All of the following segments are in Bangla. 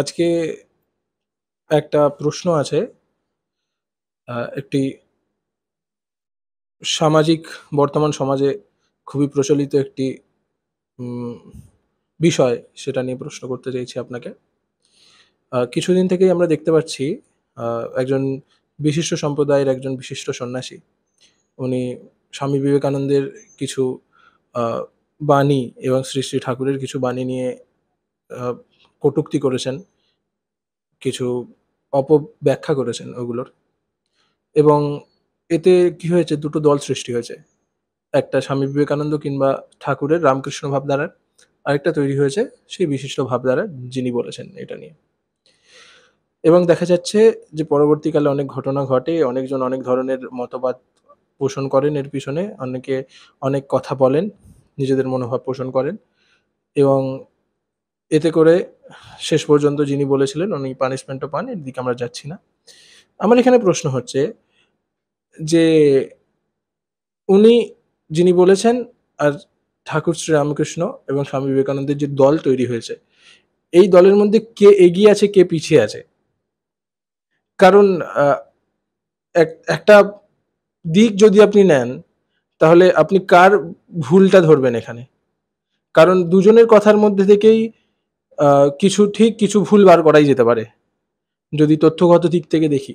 আজকে একটা প্রশ্ন আছে একটি সামাজিক বর্তমান সমাজে খুবই প্রচলিত একটি বিষয় সেটা নিয়ে প্রশ্ন করতে চাইছি আপনাকে কিছুদিন থেকেই আমরা দেখতে পাচ্ছি একজন বিশিষ্ট সম্প্রদায়ের একজন বিশিষ্ট সন্ন্যাসী উনি স্বামী বিবেকানন্দের কিছু বাণী এবং শ্রী শ্রী ঠাকুরের কিছু বাণী নিয়ে কটুক্তি করেছেন কিছু অপব্যাখ্যা করেছেন ওগুলোর এবং এতে কি হয়েছে দুটো দল সৃষ্টি হয়েছে একটা স্বামী বিবেকানন্দ কিংবা ঠাকুরের রামকৃষ্ণ ভাবধারার আরেকটা তৈরি হয়েছে সেই বিশিষ্ট ভাবধারা যিনি বলেছেন এটা নিয়ে এবং দেখা যাচ্ছে যে পরবর্তীকালে অনেক ঘটনা ঘটে অনেকজন অনেক ধরনের মতবাদ পোষণ করেন এর পিছনে অনেকে অনেক কথা বলেন নিজেদের মনোভাব পোষণ করেন এবং এতে করে শেষ পর্যন্ত যিনি বলেছিলেন উনি পানিশমেন্টও পান এর দিকে আমরা যাচ্ছি না আমার এখানে প্রশ্ন হচ্ছে যে উনি যিনি বলেছেন আর ঠাকুর শ্রী রামকৃষ্ণ এবং স্বামী বিবেকানন্দের যে দল তৈরি হয়েছে এই দলের মধ্যে কে এগিয়ে আছে কে পিছিয়ে আছে কারণ একটা দিক যদি আপনি নেন তাহলে আপনি কার ভুলটা ধরবেন এখানে কারণ দুজনের কথার মধ্যে থেকেই কিছু ঠিক কিছু ভুল বার করাই যেতে পারে যদি তথ্যগত দিক থেকে দেখি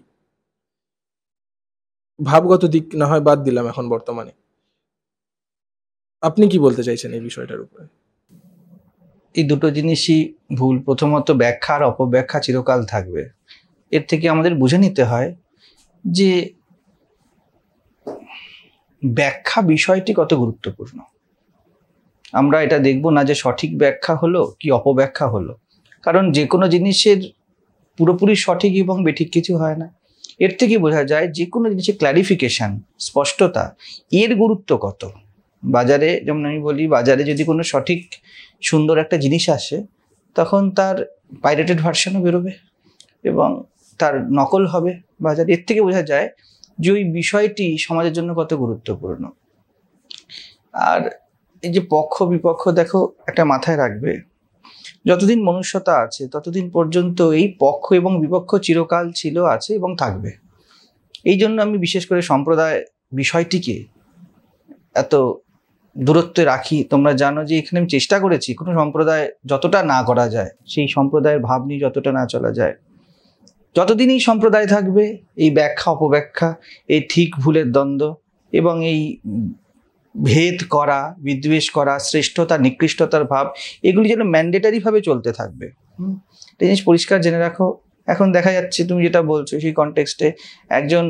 ভাবগত দিক না হয় বাদ দিলাম এখন বর্তমানে আপনি কি বলতে চাইছেন এই বিষয়টার উপরে এই দুটো জিনিসই ভুল প্রথমত ব্যাখ্যা আর অপব্যাখ্যা চিরকাল থাকবে এর থেকে আমাদের বুঝে নিতে হয় যে ব্যাখ্যা বিষয়টি কত গুরুত্বপূর্ণ আমরা এটা দেখব না যে সঠিক ব্যাখ্যা হলো কি অপব্যাখ্যা হলো কারণ যে কোনো জিনিসের পুরোপুরি সঠিক এবং বেঠিক কিছু হয় না এর থেকে বোঝা যায় যে কোনো জিনিসের ক্ল্যারিফিকেশান স্পষ্টতা এর গুরুত্ব কত বাজারে যেমন আমি বলি বাজারে যদি কোনো সঠিক সুন্দর একটা জিনিস আসে তখন তার পাইরেটেড ভার্সানও বেরোবে এবং তার নকল হবে বাজারে এর থেকে বোঝা যায় যে ওই বিষয়টি সমাজের জন্য কত গুরুত্বপূর্ণ আর এই যে পক্ষ বিপক্ষ দেখো একটা মাথায় রাখবে যতদিন মনুষ্যতা আছে ততদিন পর্যন্ত এই পক্ষ এবং বিপক্ষ চিরকাল ছিল আছে এবং থাকবে এই জন্য আমি বিশেষ করে সম্প্রদায় বিষয়টিকে এত দূরত্বে রাখি তোমরা জানো যে এখানে আমি চেষ্টা করেছি কোনো সম্প্রদায় যতটা না করা যায় সেই সম্প্রদায়ের ভাব নিয়ে যতটা না চলা যায় যতদিন এই সম্প্রদায় থাকবে এই ব্যাখ্যা অপব্যাখ্যা এই ঠিক ভুলের দ্বন্দ্ব এবং এই ভেদ করা বিদ্বেষ করা শ্রেষ্ঠতা নিকৃষ্টতার ভাব এগুলি যেন ম্যান্ডেটারিভাবে চলতে থাকবে এই জিনিস পরিষ্কার জেনে রাখো এখন দেখা যাচ্ছে তুমি যেটা বলছো সেই কনটেক্সটে একজন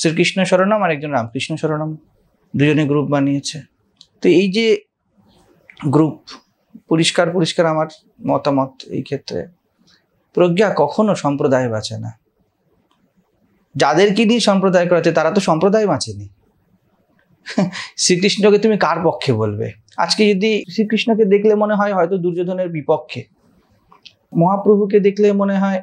শ্রীকৃষ্ণ শরণম আর একজন রামকৃষ্ণ শরণম দুজনে গ্রুপ বানিয়েছে তো এই যে গ্রুপ পরিষ্কার পরিষ্কার আমার মতামত এই ক্ষেত্রে প্রজ্ঞা কখনো সম্প্রদায় বাঁচে না যাদেরকে নিয়ে সম্প্রদায় করাচ্ছে তারা তো সম্প্রদায় বাঁচেনি শ্রীকৃষ্ণকে তুমি কার পক্ষে বলবে আজকে যদি শ্রীকৃষ্ণকে দেখলে মনে হয় হয়তো দুর্যোধনের বিপক্ষে মহাপ্রভুকে দেখলে মনে হয়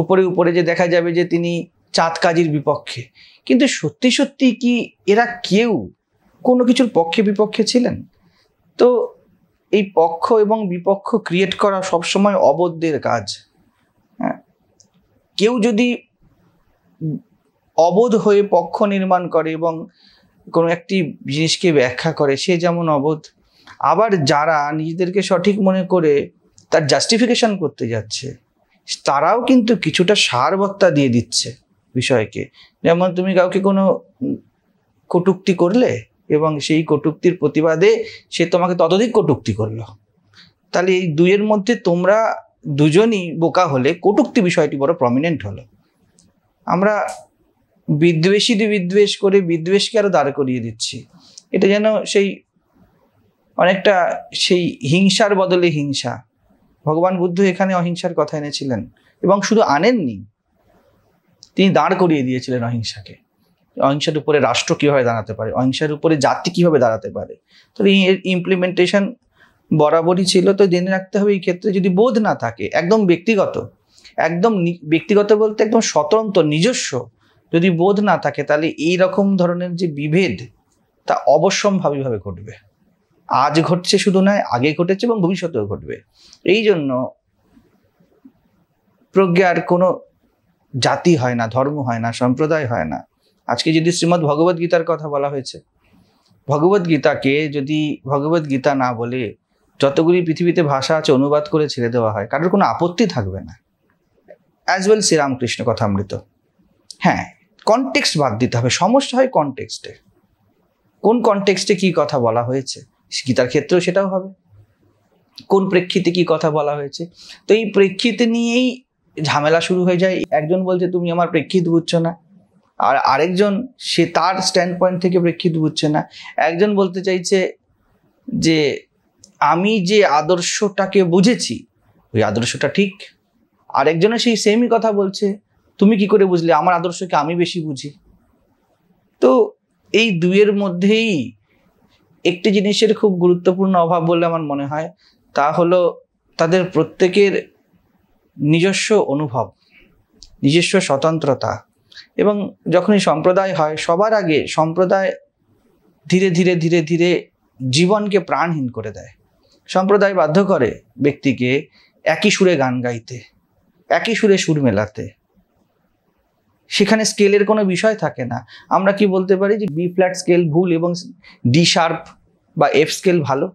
উপরে উপরে যে দেখা যাবে যে তিনি চাঁদ কাজীর বিপক্ষে কিন্তু সত্যি সত্যি কি এরা কেউ কোনো কিছুর পক্ষে বিপক্ষে ছিলেন তো এই পক্ষ এবং বিপক্ষ ক্রিয়েট করা সবসময় অবদ্ধের কাজ হ্যাঁ কেউ যদি অবোধ হয়ে পক্ষ নির্মাণ করে এবং কোনো একটি জিনিসকে ব্যাখ্যা করে সে যেমন অবোধ আবার যারা নিজেদেরকে সঠিক মনে করে তার জাস্টিফিকেশন করতে যাচ্ছে তারাও কিন্তু কিছুটা সারবত্তা দিয়ে দিচ্ছে বিষয়কে যেমন তুমি কাউকে কোনো কটুক্তি করলে এবং সেই কটুক্তির প্রতিবাদে সে তোমাকে ততধিক কটুক্তি করলো তাহলে এই দুইয়ের মধ্যে তোমরা দুজনই বোকা হলে কটুক্তি বিষয়টি বড় প্রমিনেন্ট হলো আমরা বিদ্বেষীদের বিদ্বেষ করে বিদ্বেষকে আরও দাঁড় করিয়ে দিচ্ছি এটা যেন সেই অনেকটা সেই হিংসার বদলে হিংসা ভগবান বুদ্ধ এখানে অহিংসার কথা এনেছিলেন এবং শুধু আনেননি তিনি দাঁড় করিয়ে দিয়েছিলেন অহিংসাকে অহিংসার উপরে রাষ্ট্র কীভাবে দাঁড়াতে পারে অহিংসার উপরে জাতি কীভাবে দাঁড়াতে পারে তো এর ইমপ্লিমেন্টেশন বরাবরই ছিল তো জেনে রাখতে হবে এই ক্ষেত্রে যদি বোধ না থাকে একদম ব্যক্তিগত একদম ব্যক্তিগত বলতে একদম স্বতন্ত্র নিজস্ব যদি বোধ না থাকে তাহলে এই রকম ধরনের যে বিভেদ তা অবশ্যম্ভাবীভাবে ঘটবে আজ ঘটছে শুধু নয় আগে ঘটেছে এবং ভবিষ্যতেও ঘটবে এই জন্য প্রজ্ঞার কোনো জাতি হয় না ধর্ম হয় না সম্প্রদায় হয় না আজকে যদি শ্রীমদ্ ভগবদ গীতার কথা বলা হয়েছে ভগবদ গীতাকে যদি ভগবদ গীতা না বলে যতগুলি পৃথিবীতে ভাষা আছে অনুবাদ করে ছেড়ে দেওয়া হয় কারোর কোনো আপত্তি থাকবে না অ্যাজ ওয়েল শ্রীরামকৃষ্ণ কথামৃত হ্যাঁ কনটেক্সট বাদ দিতে হবে সমস্যা হয় কনটেক্সটে কোন কনটেক্সটে কি কথা বলা হয়েছে গীতার ক্ষেত্রেও সেটাও হবে কোন প্রেক্ষিতে কি কথা বলা হয়েছে তো এই প্রেক্ষিতে নিয়েই ঝামেলা শুরু হয়ে যায় একজন বলছে তুমি আমার প্রেক্ষিত বুঝছো না আর আরেকজন সে তার স্ট্যান্ড পয়েন্ট থেকে প্রেক্ষিত বুঝছে না একজন বলতে চাইছে যে আমি যে আদর্শটাকে বুঝেছি ওই আদর্শটা ঠিক আরেকজনে সেই সেমই কথা বলছে তুমি কি করে বুঝলে আমার আদর্শকে আমি বেশি বুঝি তো এই দুয়ের মধ্যেই একটি জিনিসের খুব গুরুত্বপূর্ণ অভাব বলে আমার মনে হয় তা হলো তাদের প্রত্যেকের নিজস্ব অনুভব নিজস্ব স্বতন্ত্রতা এবং যখনই সম্প্রদায় হয় সবার আগে সম্প্রদায় ধীরে ধীরে ধীরে ধীরে জীবনকে প্রাণহীন করে দেয় সম্প্রদায় বাধ্য করে ব্যক্তিকে একই সুরে গান গাইতে একই সুরে সুর মেলাতে সেখানে স্কেলের কোনো বিষয় থাকে না আমরা কি বলতে পারি যে বি ফ্ল্যাট স্কেল ভুল এবং ডি শার্প বা এফ স্কেল ভালো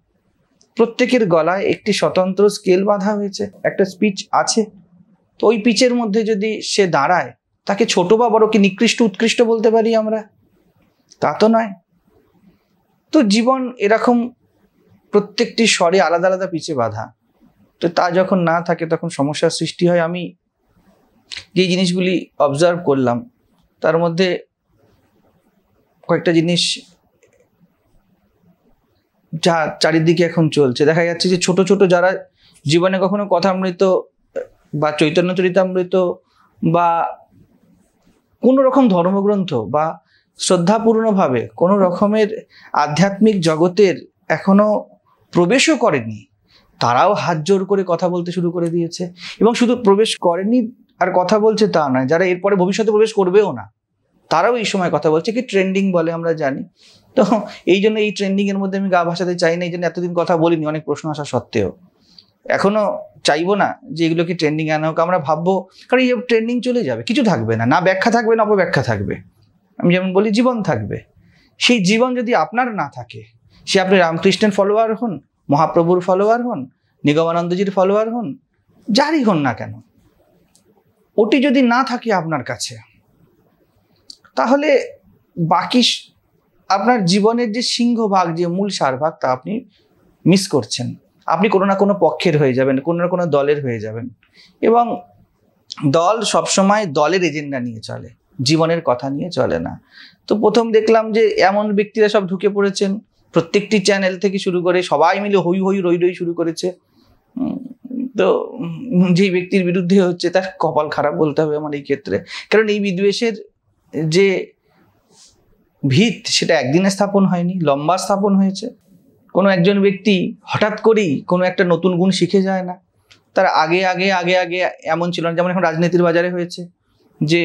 প্রত্যেকের গলায় একটি স্বতন্ত্র স্কেল বাঁধা হয়েছে একটা স্পিচ আছে তো ওই পিচের মধ্যে যদি সে দাঁড়ায় তাকে ছোট বা বড় কি নিকৃষ্ট উৎকৃষ্ট বলতে পারি আমরা তা তো নয় তো জীবন এরকম প্রত্যেকটি স্বরে আলাদা আলাদা পিচে বাঁধা তো তা যখন না থাকে তখন সমস্যার সৃষ্টি হয় আমি যে জিনিসগুলি অবজার্ভ করলাম তার মধ্যে কয়েকটা জিনিস যা চারিদিকে এখন চলছে দেখা যাচ্ছে যে ছোট ছোট যারা জীবনে কখনো কথামৃত বা চৈতন্য চরিতামৃত বা কোনো রকম ধর্মগ্রন্থ বা শ্রদ্ধাপূর্ণভাবে কোনো রকমের আধ্যাত্মিক জগতের এখনো প্রবেশও করেনি তারাও হাত জোর করে কথা বলতে শুরু করে দিয়েছে এবং শুধু প্রবেশ করেনি আর কথা বলছে তা নয় যারা এরপরে ভবিষ্যতে প্রবেশ করবেও না তারাও এই সময় কথা বলছে কি ট্রেন্ডিং বলে আমরা জানি তো এই জন্য এই ট্রেন্ডিংয়ের মধ্যে আমি গা ভাসাতে চাই না এই জন্য এতদিন কথা বলিনি অনেক প্রশ্ন আসা সত্ত্বেও এখনো চাইবো না যে এগুলো কি ট্রেন্ডিং আনা হোক আমরা ভাববো কারণ এই ট্রেন্ডিং চলে যাবে কিছু থাকবে না না ব্যাখ্যা থাকবে না অপব্যাখ্যা থাকবে আমি যেমন বলি জীবন থাকবে সেই জীবন যদি আপনার না থাকে সে আপনি রামকৃষ্ণের ফলোয়ার হন মহাপ্রভুর ফলোয়ার হন নিগমানন্দজির ফলোয়ার হন যারই হন না কেন ওটি যদি না থাকে আপনার কাছে তাহলে বাকি আপনার জীবনের যে সিংহভাগ যে মূল সারভাগ তা আপনি মিস করছেন আপনি কোনো না কোনো পক্ষের হয়ে যাবেন কোনো না কোনো দলের হয়ে যাবেন এবং দল সবসময় দলের এজেন্ডা নিয়ে চলে জীবনের কথা নিয়ে চলে না তো প্রথম দেখলাম যে এমন ব্যক্তিরা সব ঢুকে পড়েছেন প্রত্যেকটি চ্যানেল থেকে শুরু করে সবাই মিলে হই হই রই রই শুরু করেছে তো যেই ব্যক্তির বিরুদ্ধে হচ্ছে তার কপাল খারাপ বলতে হবে আমার এই ক্ষেত্রে কারণ এই বিদ্বেষের যে ভিত সেটা একদিনে স্থাপন হয়নি লম্বা স্থাপন হয়েছে কোনো একজন ব্যক্তি হঠাৎ করেই কোনো একটা নতুন গুণ শিখে যায় না তার আগে আগে আগে আগে এমন ছিল না যেমন এখন রাজনীতির বাজারে হয়েছে যে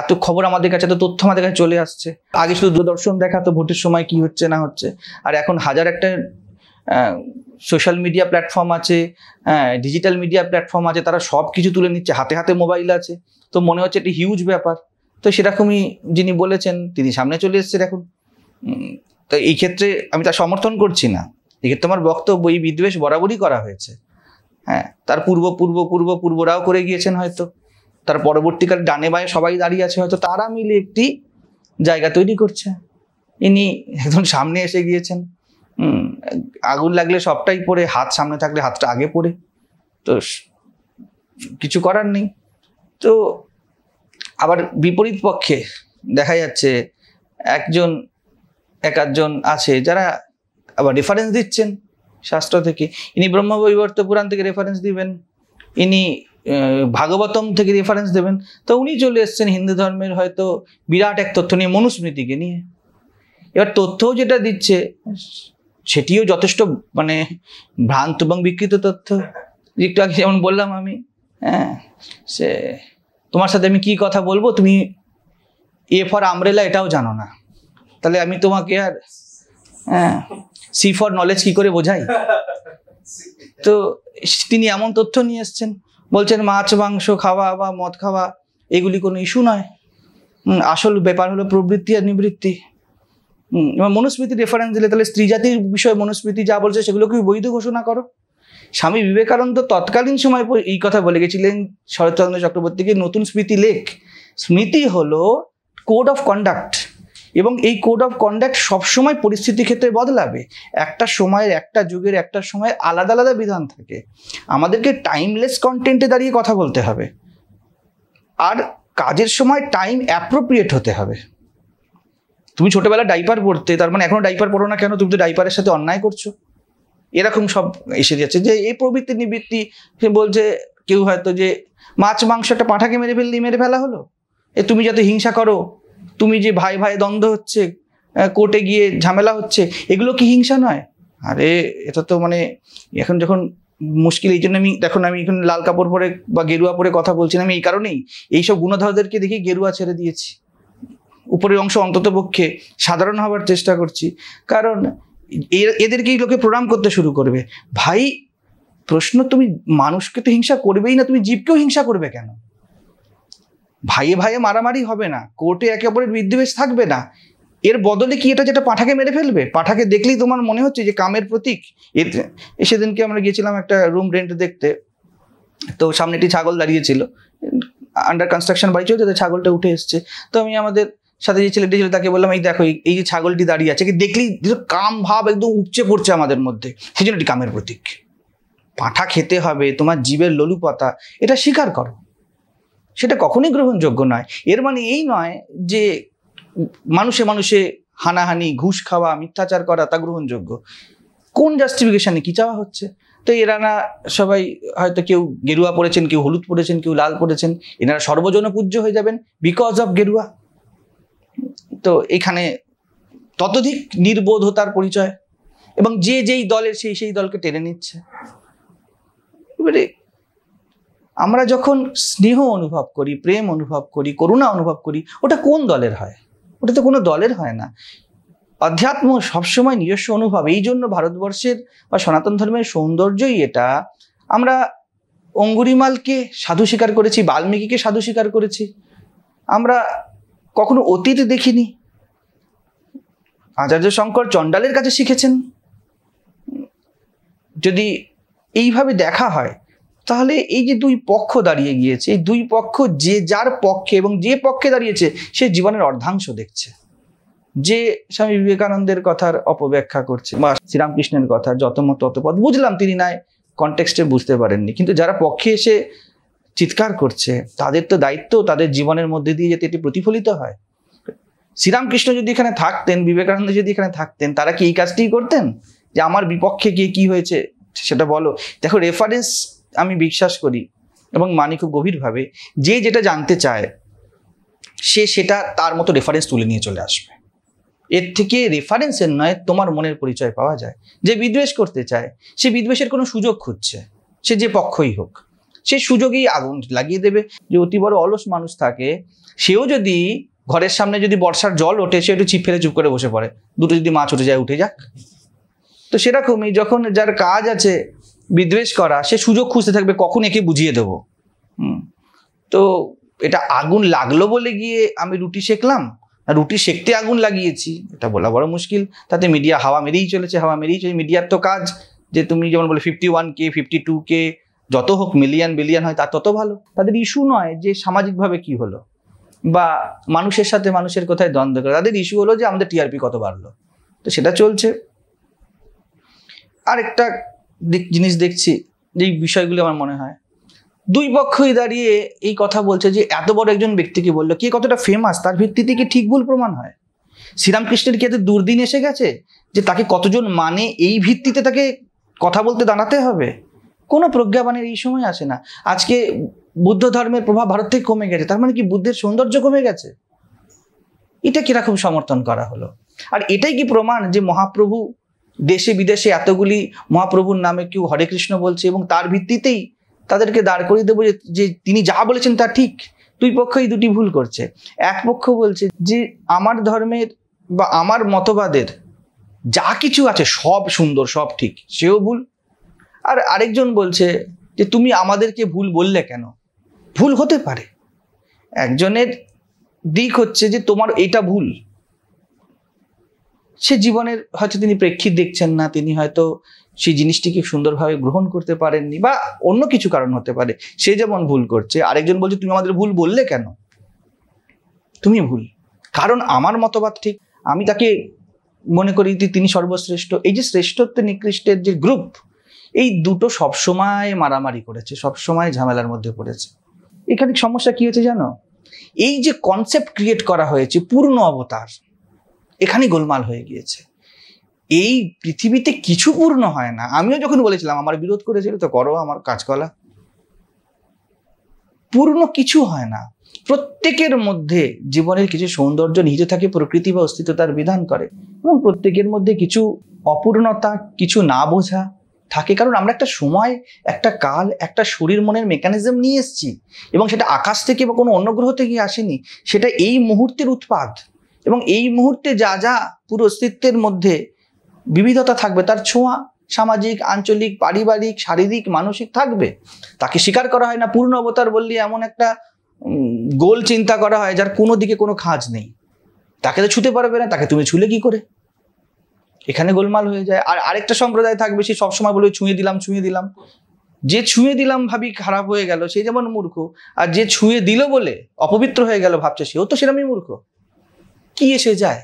এত খবর আমাদের কাছে এত তথ্য আমাদের কাছে চলে আসছে আগে শুধু দূরদর্শন দেখাতো ভোটের সময় কি হচ্ছে না হচ্ছে আর এখন হাজার একটা সোশ্যাল মিডিয়া প্ল্যাটফর্ম আছে হ্যাঁ ডিজিটাল মিডিয়া প্ল্যাটফর্ম আছে তারা সব কিছু তুলে নিচ্ছে হাতে হাতে মোবাইল আছে তো মনে হচ্ছে একটি হিউজ ব্যাপার তো সেরকমই যিনি বলেছেন তিনি সামনে চলে এসছে এখন তো এই ক্ষেত্রে আমি তা সমর্থন করছি না এক্ষেত্রে আমার বক্তব্য এই বিদ্বেষ বরাবরই করা হয়েছে হ্যাঁ তার পূর্ব পূর্ব পূর্ব পূর্বরাও করে গিয়েছেন হয়তো তার পরবর্তীকালে ডানে বাঁয়ে সবাই দাঁড়িয়ে আছে হয়তো তারা মিলে একটি জায়গা তৈরি করছে ইনি একদম সামনে এসে গিয়েছেন আগুন লাগলে সবটাই পড়ে হাত সামনে থাকলে হাতটা আগে পড়ে তো কিছু করার নেই তো আবার বিপরীত পক্ষে দেখা যাচ্ছে একজন এক আধজন আছে যারা আবার রেফারেন্স দিচ্ছেন শাস্ত্র থেকে ইনি ব্রহ্মবৈবর্ত পুরাণ থেকে রেফারেন্স দিবেন ইনি ভাগবতম থেকে রেফারেন্স দেবেন তো উনি চলে এসছেন হিন্দু ধর্মের হয়তো বিরাট এক তথ্য নিয়ে মনুস্মৃতিকে নিয়ে এবার তথ্যও যেটা দিচ্ছে সেটিও যথেষ্ট মানে ভ্রান্ত এবং বিকৃত তথ্য একটু আগে যেমন বললাম আমি হ্যাঁ সে তোমার সাথে আমি কি কথা বলবো তুমি এ ফর আমরেলা এটাও জানো না তাহলে আমি তোমাকে আর হ্যাঁ সি ফর নলেজ কি করে বোঝাই তো তিনি এমন তথ্য নিয়ে এসছেন বলছেন মাছ মাংস খাওয়া বা মদ খাওয়া এগুলি কোনো ইস্যু নয় আসল ব্যাপার হলো প্রবৃত্তি আর নিবৃত্তি এবার মনুস্মৃতি রেফারেন্স দিলে তাহলে স্ত্রী জাতির বিষয়ে মনুস্মৃতি যা বলছে সেগুলোকে বৈধ ঘোষণা করো স্বামী বিবেকানন্দ তৎকালীন সময় এই কথা বলে গেছিলেন শরৎচন্দ্র চক্রবর্তীকে নতুন স্মৃতি লেখ স্মৃতি হলো কোড অফ কন্ডাক্ট এবং এই কোড অফ কন্ডাক্ট সবসময় পরিস্থিতি ক্ষেত্রে বদলাবে একটা সময়ের একটা যুগের একটা সময়ের আলাদা আলাদা বিধান থাকে আমাদেরকে টাইমলেস কন্টেন্টে দাঁড়িয়ে কথা বলতে হবে আর কাজের সময় টাইম অ্যাপ্রোপ্রিয়েট হতে হবে তুমি ছোটবেলা ডাইপার পড়তে তার মানে এখনো ডাইপার পড়ো না কেন তুমি তো ডাইপারের সাথে অন্যায় করছো এরকম সব এসে যাচ্ছে যে এই প্রবৃত্তি নিবৃত্তি বলছে কেউ হয়তো যে মাছ মাংস একটা পাঁঠাকে মেরে ফেললি মেরে ফেলা হলো এ তুমি যাতে হিংসা করো তুমি যে ভাই ভাই দ্বন্দ্ব হচ্ছে কোর্টে গিয়ে ঝামেলা হচ্ছে এগুলো কি হিংসা নয় আরে এটা তো মানে এখন যখন মুশকিল এই জন্য আমি দেখুন আমি এখন লাল কাপড় পরে বা গেরুয়া পরে কথা বলছি আমি এই কারণেই এইসব গুণধরদেরকে দেখি গেরুয়া ছেড়ে দিয়েছি উপরের অংশ অন্ততপক্ষে সাধারণ হবার চেষ্টা করছি কারণ এদেরকেই লোকে প্রণাম করতে শুরু করবে ভাই প্রশ্ন তুমি মানুষকে তো হিংসা করবেই না তুমি জীবকেও হিংসা করবে কেন ভাইয়ে ভাইয়ে মারামারি হবে না কোর্টে একে অপরের বিদ্বেষ থাকবে না এর বদলে কি এটা যেটা পাঠাকে মেরে ফেলবে পাঠাকে দেখলেই তোমার মনে হচ্ছে যে কামের প্রতীক এতে সেদিনকে আমরা গিয়েছিলাম একটা রুম রেন্ট দেখতে তো সামনে একটি ছাগল দাঁড়িয়েছিল আন্ডার কনস্ট্রাকশন বাড়ি চলছে ছাগলটা উঠে এসছে তো আমি আমাদের সাথে যে ছেলেটি ছিল তাকে বললাম এই দেখো এই যে ছাগলটি দাঁড়িয়ে আছে কি দেখলি কাম ভাব একদম উপচে পড়ছে আমাদের মধ্যে সেই জন্য এটি কামের প্রতীক পাঁঠা খেতে হবে তোমার জীবের ললু পাতা এটা স্বীকার করো সেটা কখনই গ্রহণযোগ্য নয় এর মানে এই নয় যে মানুষে মানুষে হানাহানি ঘুষ খাওয়া মিথ্যাচার করা তা গ্রহণযোগ্য কোন জাস্টিফিকেশানে কী চাওয়া হচ্ছে তো না সবাই হয়তো কেউ গেরুয়া পড়েছেন কেউ হলুদ পড়েছেন কেউ লাল পড়েছেন এনারা সর্বজনপূজ্য হয়ে যাবেন বিকজ অফ গেরুয়া তো এখানে ততোধিক নির্বোধতার পরিচয় এবং যে যেই দলের সেই সেই দলকে টেনে নিচ্ছে এবারে আমরা যখন স্নেহ অনুভব করি প্রেম অনুভব করি করুণা অনুভব করি ওটা কোন দলের হয় ওটা তো কোনো দলের হয় না অধ্যাত্ম সবসময় নিজস্ব অনুভব এই জন্য ভারতবর্ষের বা সনাতন ধর্মের সৌন্দর্যই এটা আমরা অঙ্গুরিমালকে সাধু স্বীকার করেছি বাল্মীকিকে সাধু স্বীকার করেছি আমরা কখনো অতীত দেখিনি আচার্য শঙ্কর চণ্ডালের কাছে শিখেছেন যদি এইভাবে দেখা হয় তাহলে এই যে দুই পক্ষ দাঁড়িয়ে গিয়েছে এই দুই পক্ষ যে যার পক্ষে এবং যে পক্ষে দাঁড়িয়েছে সে জীবনের অর্ধাংশ দেখছে যে স্বামী বিবেকানন্দের কথার অপব্যাখ্যা করছে বা শ্রীরামকৃষ্ণের কথা যত মত তত পথ বুঝলাম তিনি নয় কন্টেক্সটে বুঝতে পারেননি কিন্তু যারা পক্ষে এসে চিৎকার করছে তাদের তো দায়িত্ব তাদের জীবনের মধ্যে দিয়ে যাতে এটি প্রতিফলিত হয় শ্রীরামকৃষ্ণ যদি এখানে থাকতেন বিবেকানন্দ যদি এখানে থাকতেন তারা কি এই কাজটি করতেন যে আমার বিপক্ষে গিয়ে কি হয়েছে সেটা বলো দেখো রেফারেন্স আমি বিশ্বাস করি এবং মানি খুব গভীরভাবে যে যেটা জানতে চায় সে সেটা তার মতো রেফারেন্স তুলে নিয়ে চলে আসবে এর থেকে রেফারেন্সের নয় তোমার মনের পরিচয় পাওয়া যায় যে বিদ্বেষ করতে চায় সে বিদ্বেষের কোনো সুযোগ খুঁজছে সে যে পক্ষই হোক সে সুযোগেই আগুন লাগিয়ে দেবে যে অতি বড় অলস মানুষ থাকে সেও যদি ঘরের সামনে যদি বর্ষার জল ওঠে সে একটু ছিপ ফেলে চুপ করে বসে পড়ে দুটো যদি মাছ উঠে যায় উঠে যাক তো সেরকমই যখন যার কাজ আছে বিদ্বেষ করা সে সুযোগ খুঁজতে থাকবে কখন একে বুঝিয়ে দেবো তো এটা আগুন লাগলো বলে গিয়ে আমি রুটি সেকলাম রুটি শেখতে আগুন লাগিয়েছি এটা বলা বড় মুশকিল তাতে মিডিয়া হাওয়া মেরেই চলেছে হাওয়া মেরেই চলেছে মিডিয়ার তো কাজ যে তুমি যেমন বলে ফিফটি ওয়ান কে ফিফটি টু কে যত হোক মিলিয়ন বিলিয়ন হয় তার তত ভালো তাদের ইস্যু নয় যে সামাজিকভাবে কি হলো বা মানুষের সাথে মানুষের কোথায় দ্বন্দ্ব করে তাদের ইস্যু হলো যে আমাদের টিআরপি কত বাড়লো তো সেটা চলছে আরেকটা দিক জিনিস দেখছি যেই বিষয়গুলি আমার মনে হয় দুই পক্ষই দাঁড়িয়ে এই কথা বলছে যে এত বড় একজন ব্যক্তিকে বললো কে কতটা ফেমাস তার ভিত্তিতে কি ঠিক ভুল প্রমাণ হয় শ্রীরামকৃষ্ণের কি এত দুর্দিন এসে গেছে যে তাকে কতজন মানে এই ভিত্তিতে তাকে কথা বলতে দাঁড়াতে হবে কোনো প্রজ্ঞাপনের এই সময় আসে না আজকে বুদ্ধ ধর্মের প্রভাব ভারত থেকে কমে গেছে তার মানে কি বুদ্ধের সৌন্দর্য কমে গেছে এটা কিরকম সমর্থন করা হলো আর এটাই কি প্রমাণ যে মহাপ্রভু দেশে বিদেশে এতগুলি মহাপ্রভুর নামে কেউ হরে কৃষ্ণ বলছে এবং তার ভিত্তিতেই তাদেরকে দাঁড় করিয়ে দেবো যে তিনি যা বলেছেন তা ঠিক দুই পক্ষই দুটি ভুল করছে এক পক্ষ বলছে যে আমার ধর্মের বা আমার মতবাদের যা কিছু আছে সব সুন্দর সব ঠিক সেও ভুল আর আরেকজন বলছে যে তুমি আমাদেরকে ভুল বললে কেন ভুল হতে পারে একজনের দিক হচ্ছে যে তোমার এটা ভুল সে জীবনের হয়তো তিনি প্রেক্ষিত দেখছেন না তিনি হয়তো সেই জিনিসটিকে সুন্দরভাবে গ্রহণ করতে পারেননি বা অন্য কিছু কারণ হতে পারে সে যেমন ভুল করছে আরেকজন বলছে তুমি আমাদের ভুল বললে কেন তুমি ভুল কারণ আমার মতবাদ ঠিক আমি তাকে মনে করি যে তিনি সর্বশ্রেষ্ঠ এই যে শ্রেষ্ঠত্ব নিকৃষ্টের যে গ্রুপ এই দুটো সবসময় মারামারি করেছে সবসময় ঝামেলার মধ্যে পড়েছে এখানে সমস্যা কি হয়েছে জানো এই যে কনসেপ্ট ক্রিয়েট করা হয়েছে পূর্ণ অবতার এখানে গোলমাল হয়ে গিয়েছে এই পৃথিবীতে কিছু পূর্ণ হয় না আমিও যখন বলেছিলাম আমার বিরোধ করেছিল তো করো আমার কাজকলা পূর্ণ কিছু হয় না প্রত্যেকের মধ্যে জীবনের কিছু সৌন্দর্য নিজে থাকে প্রকৃতি বা অস্তিত্ব তার বিধান করে এবং প্রত্যেকের মধ্যে কিছু অপূর্ণতা কিছু না বোঝা থাকে কারণ আমরা একটা সময় একটা কাল একটা শরীর মনের মেকানিজম নিয়ে এসছি এবং সেটা আকাশ থেকে বা কোনো অন্য গ্রহ থেকে আসেনি সেটা এই মুহূর্তের উৎপাদ এবং এই মুহূর্তে যা যা পুরো অস্তিত্বের মধ্যে বিবিধতা থাকবে তার ছোঁয়া সামাজিক আঞ্চলিক পারিবারিক শারীরিক মানসিক থাকবে তাকে স্বীকার করা হয় না পূর্ণ অবতার বললে এমন একটা গোল চিন্তা করা হয় যার কোনো দিকে কোনো খাজ নেই তাকে তো ছুতে পারবে না তাকে তুমি ছুলে কি করে এখানে গোলমাল হয়ে যায় আর আরেকটা সম্প্রদায় থাকবে সে সবসময় বলবে ছুঁয়ে দিলাম ছুঁয়ে দিলাম যে ছুঁয়ে দিলাম ভাবি খারাপ হয়ে গেল সে যেমন মূর্খ আর যে ছুঁয়ে দিল বলে অপবিত্র হয়ে গেল ভাবছে সেও তো সেরমই মূর্খ কি এসে যায়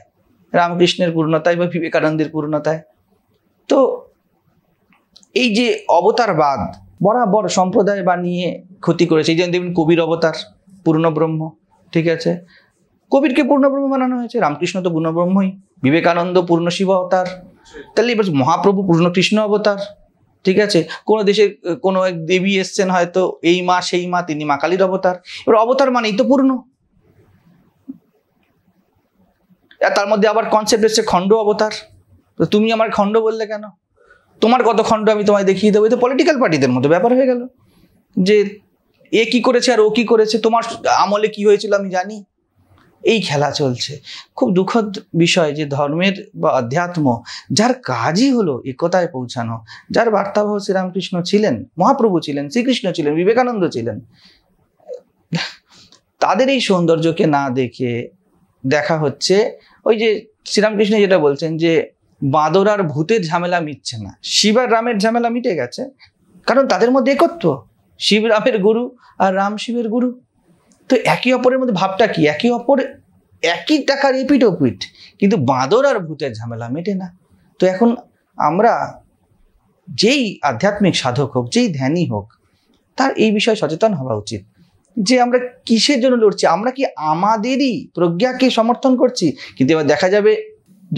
রামকৃষ্ণের পূর্ণতায় বা বিবেকানন্দের পূর্ণতায় তো এই যে অবতারবাদ বরাবর সম্প্রদায় বানিয়ে ক্ষতি করেছে এই যেমন দেখবেন কবির অবতার পূর্ণব্রহ্ম ঠিক আছে কবিরকে পূর্ণব্রহ্ম বানানো হয়েছে রামকৃষ্ণ তো পূর্ণব্রহ্মই বিবেকানন্দ পূর্ণ শিব অবতার তাহলে এবার মহাপ্রভু পূর্ণ কৃষ্ণ অবতার ঠিক আছে কোনো দেশে কোনো এক দেবী এসছেন হয়তো এই মা সেই মা তিনি মা কালীর অবতার এবার অবতার মানেই তো পূর্ণ তার মধ্যে আবার কনসেপ্ট এসছে খণ্ড অবতার তো তুমি আমার খণ্ড বললে কেন তোমার কত খণ্ড আমি তোমায় দেখিয়ে দেবো তো পলিটিক্যাল পার্টিদের মতো ব্যাপার হয়ে গেল যে এ কি করেছে আর ও কি করেছে তোমার আমলে কি হয়েছিল আমি জানি এই খেলা চলছে খুব দুঃখদ বিষয় যে ধর্মের বা অধ্যাত্ম যার কাজই হলো একতায় পৌঁছানো যার বার্তাবহ শ্রীরামকৃষ্ণ ছিলেন মহাপ্রভু ছিলেন শ্রীকৃষ্ণ ছিলেন বিবেকানন্দ ছিলেন তাদের এই সৌন্দর্যকে না দেখে দেখা হচ্ছে ওই যে শ্রীরামকৃষ্ণ যেটা বলছেন যে বাঁদর আর ভূতের ঝামেলা মিটছে না শিব আর রামের ঝামেলা মিটে গেছে কারণ তাদের মধ্যে একত্ব শিব রামের গুরু আর রাম শিবের গুরু তো একে অপরের মধ্যে ভাবটা কি একে অপর একই টাকা রিপিট ওপিট কিন্তু বাঁদর আর ভূতের ঝামেলা মেটে না তো এখন আমরা যেই আধ্যাত্মিক সাধক হোক যেই ধ্যানী হোক তার এই বিষয়ে সচেতন হওয়া উচিত যে আমরা কিসের জন্য লড়ছি আমরা কি আমাদেরই প্রজ্ঞাকে সমর্থন করছি কিন্তু এবার দেখা যাবে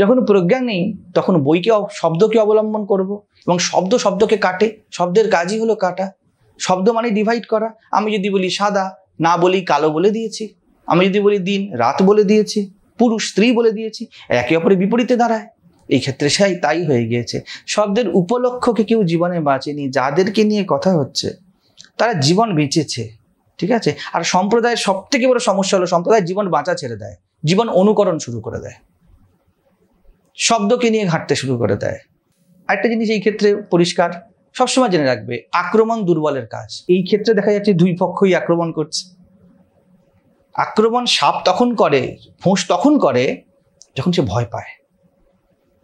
যখন প্রজ্ঞা নেই তখন বইকে শব্দকে অবলম্বন করব এবং শব্দ শব্দকে কাটে শব্দের কাজই হলো কাটা শব্দ মানে ডিভাইড করা আমি যদি বলি সাদা না বলি কালো বলে দিয়েছি আমি যদি বলি দিন রাত বলে দিয়েছি পুরুষ স্ত্রী বলে দিয়েছি একে অপরের বিপরীতে দাঁড়ায় এই ক্ষেত্রে সেই তাই হয়ে গিয়েছে শব্দের উপলক্ষকে কেউ জীবনে বাঁচেনি যাদেরকে নিয়ে কথা হচ্ছে তারা জীবন বেঁচেছে ঠিক আছে আর সম্প্রদায়ের সব থেকে বড় সমস্যা হলো সম্প্রদায় জীবন বাঁচা ছেড়ে দেয় জীবন অনুকরণ শুরু করে দেয় শব্দকে নিয়ে ঘাঁটতে শুরু করে দেয় আরেকটা জিনিস এই ক্ষেত্রে পরিষ্কার সবসময় জেনে রাখবে আক্রমণ দুর্বলের কাজ এই ক্ষেত্রে দেখা যাচ্ছে দুই পক্ষই আক্রমণ করছে আক্রমণ সাপ তখন করে ফোঁস তখন করে যখন সে ভয় পায়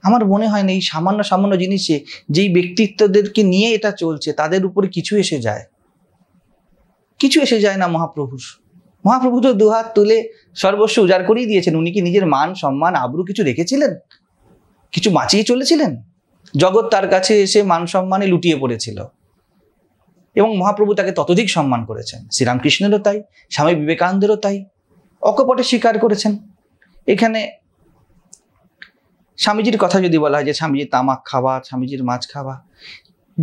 আমার মনে হয় না এই সামান্য সামান্য জিনিসে যেই ব্যক্তিত্বদেরকে নিয়ে এটা চলছে তাদের উপরে কিছু এসে যায় কিছু এসে যায় না মহাপ্রভুর মহাপ্রভু তো দুহাত তুলে সর্বস্ব উজাড় করেই দিয়েছেন উনি কি নিজের মান সম্মান আবরু কিছু রেখেছিলেন কিছু বাঁচিয়ে চলেছিলেন জগৎ তার কাছে এসে মান সম্মানে লুটিয়ে পড়েছিল এবং মহাপ্রভু তাকে ততোধিক সম্মান করেছেন শ্রীরামকৃষ্ণেরও তাই স্বামী বিবেকানন্দেরও তাই অকপটে স্বীকার করেছেন এখানে স্বামীজির কথা যদি বলা হয় যে স্বামীজির তামাক খাওয়া স্বামীজির মাছ খাওয়া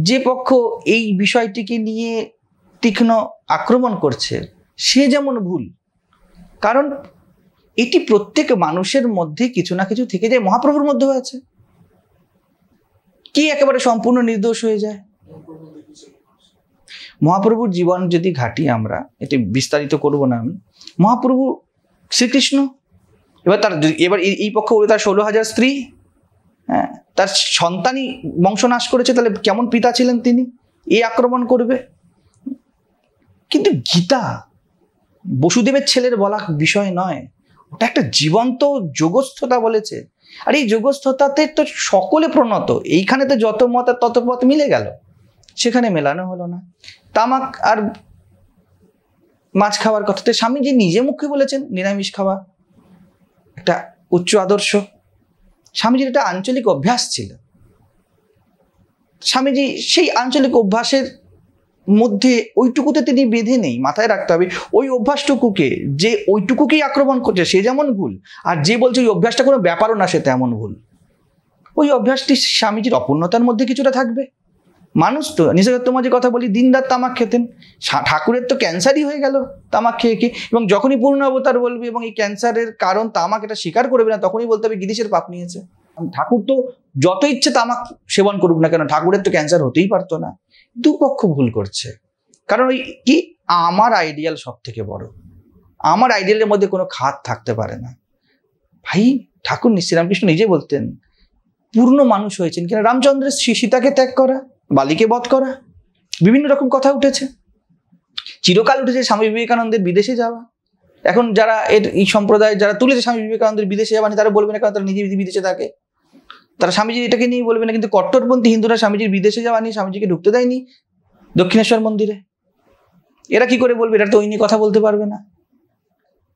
যে পক্ষ এই বিষয়টিকে নিয়ে তীক্ষ্ণ আক্রমণ করছে সে যেমন ভুল কারণ এটি প্রত্যেক মানুষের মধ্যে কিছু না কিছু থেকে যায় মহাপ্রভুর মধ্যেও আছে কি একেবারে সম্পূর্ণ নির্দোষ হয়ে যায় মহাপ্রভুর জীবন যদি ঘাটি আমরা এটি বিস্তারিত করব না আমি মহাপ্রভু শ্রীকৃষ্ণ এবার তার এবার এই পক্ষ বলে তার ষোলো হাজার স্ত্রী হ্যাঁ তার সন্তানই বংশনাশ করেছে তাহলে কেমন পিতা ছিলেন তিনি এই আক্রমণ করবে কিন্তু গীতা বসুদেবের ছেলের বলা বিষয় নয় ওটা একটা জীবন্ত যোগস্থতা বলেছে আর এই যুগস্থতাতে তো সকলে প্রণত এইখানে তো যত মত তত পথ মিলে গেল সেখানে মেলানো হলো না তামাক আর মাছ খাওয়ার কথাতে স্বামীজি নিজে মুখে বলেছেন নিরামিষ খাওয়া একটা উচ্চ আদর্শ স্বামীজির একটা আঞ্চলিক অভ্যাস ছিল স্বামীজি সেই আঞ্চলিক অভ্যাসের মধ্যে ওইটুকুতে তিনি বেঁধে নেই মাথায় রাখতে হবে ওই অভ্যাসটুকুকে যে ওইটুকুকেই আক্রমণ করছে সে যেমন ভুল আর যে বলছে ওই অভ্যাসটা কোনো ব্যাপারও না সে তেমন ভুল ওই অভ্যাসটি স্বামীজির অপূর্ণতার মধ্যে কিছুটা থাকবে মানুষ তো নিষেধাত্মা যে কথা বলি দিনদার তামাক খেতেন ঠাকুরের তো ক্যান্সারই হয়ে গেল তামাক খেয়ে খেয়ে এবং যখনই পূর্ণ অবতার বলবে এবং এই ক্যান্সারের কারণ তামাক এটা স্বীকার করবে না তখনই বলতে হবে গিরিশের পাপ নিয়েছে ঠাকুর তো যত ইচ্ছে তামাক সেবন করুক না কেন ঠাকুরের তো ক্যান্সার হতেই পারতো না দুপক্ষ ভুল করছে কারণ ওই কি আমার আইডিয়াল সব থেকে বড় আমার আইডিয়ালের মধ্যে কোনো খাত থাকতে পারে না ভাই ঠাকুর শ্রীরামকৃষ্ণ নিজে বলতেন পূর্ণ মানুষ হয়েছেন কিনা রামচন্দ্রের সীতাকে ত্যাগ করা বালিকে বধ করা বিভিন্ন রকম কথা উঠেছে চিরকাল উঠেছে স্বামী বিবেকানন্দের বিদেশে যাওয়া এখন যারা এর এই সম্প্রদায় যারা তুলেছে স্বামী বিবেকানন্দের বিদেশে যাওয়া মানে তারা বলবেন কারণ তারা নিজে বিদেশে থাকে তারা স্বামীজি এটাকে নিয়ে বলবে না কিন্তু কট্টরপন্থী হিন্দুরা স্বামীজির বিদেশে যাওয়া নিয়ে স্বামীজিকে ঢুকতে দেয়নি দক্ষিণেশ্বর মন্দিরে এরা কি করে বলবে এটা তো ওই নিয়ে কথা বলতে পারবে না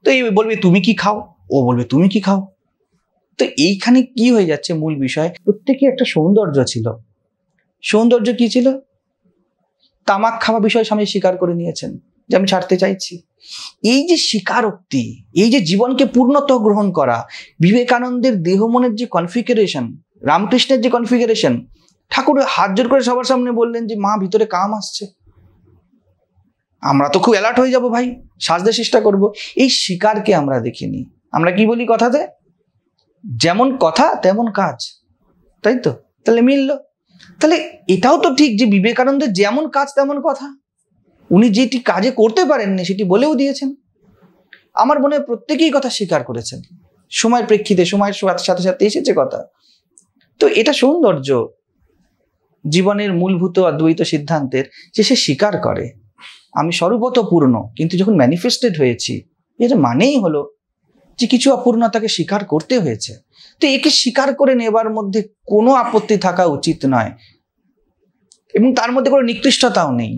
তো এই বলবে তুমি কি খাও ও বলবে তুমি কি খাও তো এইখানে কি হয়ে যাচ্ছে মূল বিষয় প্রত্যেকে একটা সৌন্দর্য ছিল সৌন্দর্য কি ছিল তামাক খাওয়া বিষয় স্বামী স্বীকার করে নিয়েছেন যে আমি ছাড়তে চাইছি এই যে স্বীকারোক্তি এই যে জীবনকে পূর্ণত গ্রহণ করা বিবেকানন্দের দেহ মনের যে কনফিগারেশন রামকৃষ্ণের যে কনফিগারেশন ঠাকুর হাত জোর করে সবার সামনে বললেন যে মা ভিতরে কাম আসছে আমরা তো খুব অ্যালার্ট হয়ে যাব ভাই সাজতে চেষ্টা করব এই শিকারকে আমরা দেখিনি আমরা কি বলি কথাতে যেমন কথা তেমন কাজ তাই তো তাহলে মিলল তাহলে এটাও তো ঠিক যে বিবেকানন্দের যেমন কাজ তেমন কথা উনি যেটি কাজে করতে পারেননি সেটি বলেও দিয়েছেন আমার মনে হয় প্রত্যেকেই কথা স্বীকার করেছেন সময়ের প্রেক্ষিতে সময়ের সাথে সাথে এসেছে কথা তো এটা সৌন্দর্য জীবনের মূলভূত অদ্বৈত সিদ্ধান্তের যে সে স্বীকার করে আমি স্বরূপত পূর্ণ কিন্তু যখন ম্যানিফেস্টেড হয়েছি এর মানেই হলো যে কিছু অপূর্ণতাকে স্বীকার করতে হয়েছে তো একে স্বীকার করে নেবার মধ্যে কোনো আপত্তি থাকা উচিত নয় এবং তার মধ্যে কোনো নিকৃষ্টতাও নেই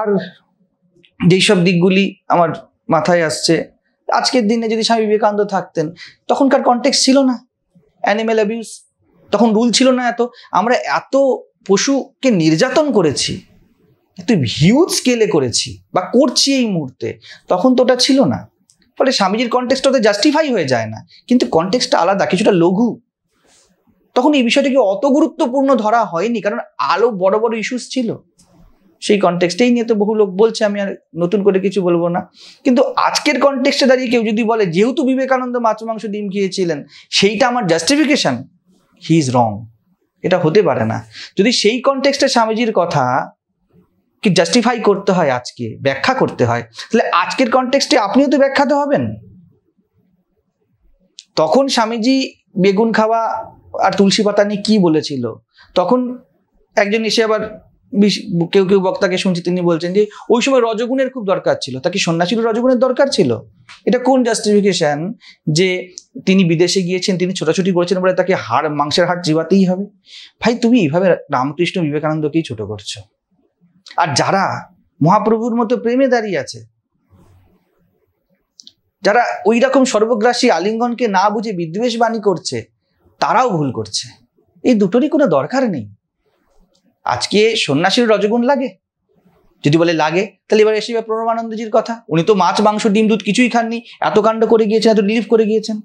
আর যেইসব দিকগুলি আমার মাথায় আসছে আজকের দিনে যদি স্বামী বিবেকানন্দ থাকতেন তখনকার কন্টেক্স ছিল না অ্যানিমেল অ্যাবিউস তখন রুল ছিল না এত আমরা এত পশুকে নির্যাতন করেছি এত হিউজ স্কেলে করেছি বা করছি এই মুহূর্তে তখন তো ওটা ছিল না ফলে স্বামীজির কন্টেক্সটা ওদের জাস্টিফাই হয়ে যায় না কিন্তু কন্টেক্সটা আলাদা কিছুটা লঘু তখন এই বিষয়টাকে অত গুরুত্বপূর্ণ ধরা হয়নি কারণ আলো বড় বড় ইস্যুস ছিল সেই কনটেক্সটেই নিয়ে তো বহু লোক বলছে আমি আর নতুন করে কিছু বলবো না কিন্তু আজকের কন্টেক্সটে দাঁড়িয়ে কেউ যদি বলে যেহেতু বিবেকানন্দ মাছ মাংস ডিম খেয়েছিলেন সেইটা আমার জাস্টিফিকেশন হি ইজ রং এটা হতে পারে না যদি সেই কনটেক্সটে স্বামীজির কথা কি জাস্টিফাই করতে হয় আজকে ব্যাখ্যা করতে হয় তাহলে আজকের কনটেক্সটে আপনিও তো ব্যাখ্যাত হবেন তখন স্বামীজি বেগুন খাওয়া আর তুলসী পাতা নিয়ে কী বলেছিল তখন একজন এসে আবার কেউ কেউ বক্তাকে শুনছি তিনি বলছেন যে ওই সময় রজগুণের খুব দরকার ছিল তাকে সন্ন্যাসীর রজগুণের দরকার ছিল এটা কোন জাস্টিফিকেশন যে তিনি বিদেশে গিয়েছেন তিনি ছোটাছুটি করেছেন বলে তাকে হাড় মাংসের হাড় জীবাতেই হবে ভাই তুমি এইভাবে রামকৃষ্ণ বিবেকানন্দকেই ছোট করছো আর যারা মহাপ্রভুর মতো প্রেমে দাঁড়িয়ে আছে যারা ওই রকম সর্বগ্রাসী আলিঙ্গনকে না বুঝে বিদ্বেষ বাণী করছে তারাও ভুল করছে এই দুটোরই কোনো দরকার নেই আজকে সন্ন্যাসীর রজগুণ লাগে যদি বলে লাগে তাহলে এবার এসে প্রণবানন্দজির কথা উনি তো মাছ মাংস ডিম দুধ কিছুই খাননি এত কাণ্ড করে গিয়েছেন এত রিলিফ করে গিয়েছেন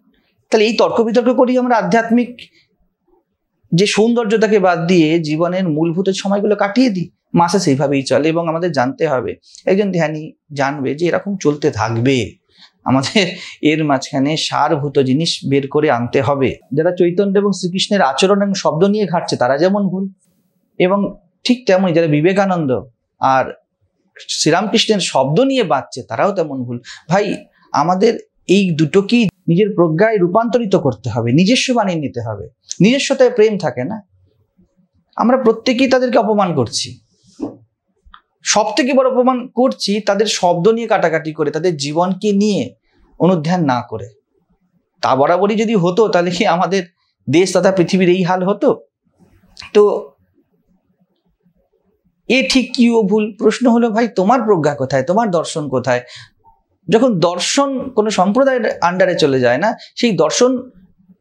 তাহলে এই তর্ক বিতর্ক করি আমরা আধ্যাত্মিক যে সৌন্দর্যতাকে বাদ দিয়ে জীবনের মূলভূতের সময়গুলো কাটিয়ে দিই মাসে সেইভাবেই চলে এবং আমাদের জানতে হবে একজন ধ্যানী জানবে যে এরকম চলতে থাকবে আমাদের এর মাঝখানে সারভূত জিনিস বের করে আনতে হবে যারা চৈতন্য এবং শ্রীকৃষ্ণের আচরণ এবং শব্দ নিয়ে ঘাটছে তারা যেমন ভুল এবং ঠিক তেমনই যারা বিবেকানন্দ আর শ্রীরামকৃষ্ণের শব্দ নিয়ে বাঁচছে তারাও তেমন ভুল ভাই আমাদের এই দুটোকেই নিজের প্রজ্ঞায় রূপান্তরিত করতে হবে নিজস্ব বানিয়ে নিতে হবে নিজস্বতায় প্রেম থাকে না আমরা প্রত্যেকেই তাদেরকে অপমান করছি সব থেকে বড় অপমান করছি তাদের শব্দ নিয়ে কাটাকাটি করে তাদের জীবনকে নিয়ে অনুধ্যান না করে তা বরাবরই যদি হতো তাহলে কি আমাদের দেশ তথা পৃথিবীর এই হাল হতো তো এ ঠিক কি ও ভুল প্রশ্ন হলো ভাই তোমার প্রজ্ঞা কোথায় তোমার দর্শন কোথায় যখন দর্শন কোনো সম্প্রদায়ের আন্ডারে চলে যায় না সেই দর্শন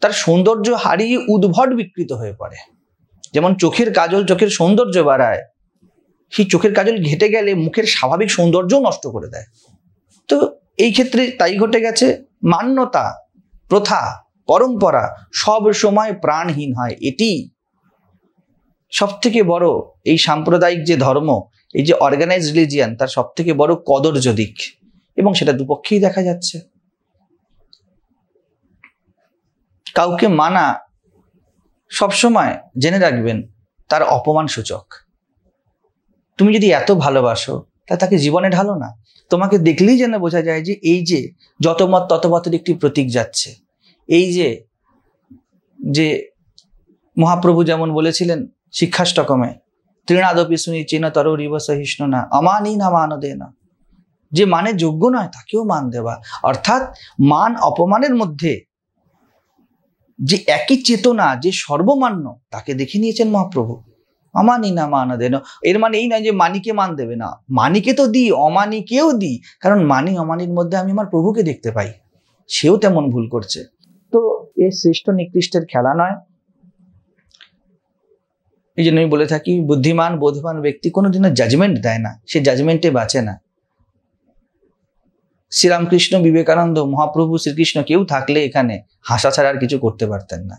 তার সৌন্দর্য হারিয়ে উদ্ভট বিকৃত হয়ে পড়ে যেমন চোখের কাজল চোখের সৌন্দর্য বাড়ায় সেই চোখের কাজল ঘেটে গেলে মুখের স্বাভাবিক সৌন্দর্যও নষ্ট করে দেয় তো এই ক্ষেত্রে তাই ঘটে গেছে মান্যতা প্রথা পরম্পরা সব সময় প্রাণহীন হয় এটি সব থেকে বড় এই সাম্প্রদায়িক যে ধর্ম এই যে অর্গানাইজ রিলিজিয়ান তার সব থেকে বড় কদর্য দিক এবং সেটা দুপক্ষেই দেখা যাচ্ছে কাউকে মানা সবসময় জেনে রাখবেন তার অপমান সূচক তুমি যদি এত ভালোবাসো তা তাকে জীবনে ঢালো না তোমাকে দেখলেই যেন বোঝা যায় যে এই যে যত মত তত মতের একটি প্রতীক যাচ্ছে এই যে যে মহাপ্রভু যেমন বলেছিলেন শিক্ষাষ্টকমে তৃণাদপি শুনি চিহ্ন তরু রিব সহিষ্ণু না অমানই না মান দে না যে মানে যোগ্য নয় তাকেও মান দেওয়া অর্থাৎ মান অপমানের মধ্যে যে একই চেতনা যে সর্বমান্য তাকে দেখে নিয়েছেন মহাপ্রভু অমানি না মান দেন এর মানে এই নয় যে মানিকে মান দেবে না মানিকে তো দিই অমানিকেও দিই কারণ মানি অমানির মধ্যে আমি আমার প্রভুকে দেখতে পাই সেও তেমন ভুল করছে তো এ শ্রেষ্ঠ নিকৃষ্টের খেলা নয় এই জন্য আমি বলে থাকি বুদ্ধিমান বোধবান ব্যক্তি কোনোদিনও জাজমেন্ট দেয় না সে জাজমেন্টে বাঁচে না শ্রীরামকৃষ্ণ বিবেকানন্দ মহাপ্রভু শ্রীকৃষ্ণ কেউ থাকলে এখানে হাসা ছাড়া আর কিছু করতে পারতেন না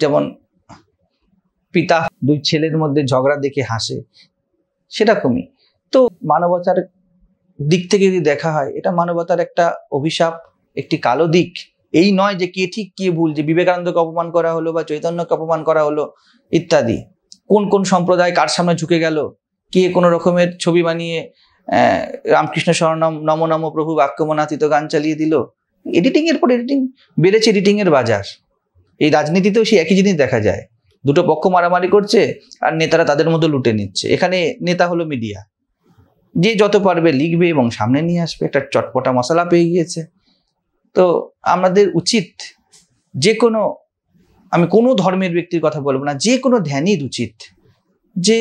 যেমন পিতা দুই ছেলের মধ্যে ঝগড়া দেখে হাসে সেরকমই তো মানবতার দিক থেকে যদি দেখা হয় এটা মানবতার একটা অভিশাপ একটি কালো দিক এই নয় যে কে ঠিক কে ভুল যে বিবেকানন্দকে অপমান করা হলো বা চৈতন্যকে অপমান করা হলো ইত্যাদি কোন কোন সম্প্রদায় কার সামনে ঝুঁকে গেল কে কোনো রকমের ছবি বানিয়ে রামকৃষ্ণ স্বর্ণম নম নম প্রভু বাক্যমনাতীত গান চালিয়ে দিল এডিটিং এর পর এডিটিং বেড়েছে এডিটিং এর বাজার এই রাজনীতিতেও সেই একই জিনিস দেখা যায় দুটো পক্ষ মারামারি করছে আর নেতারা তাদের মধ্যে লুটে নিচ্ছে এখানে নেতা হলো মিডিয়া যে যত পারবে লিখবে এবং সামনে নিয়ে আসবে একটা চটপটা মশলা পেয়ে গিয়েছে তো আমাদের উচিত যে কোনো আমি কোনো ধর্মের ব্যক্তির কথা বলবো না যে কোনো ধ্যানই উচিত যে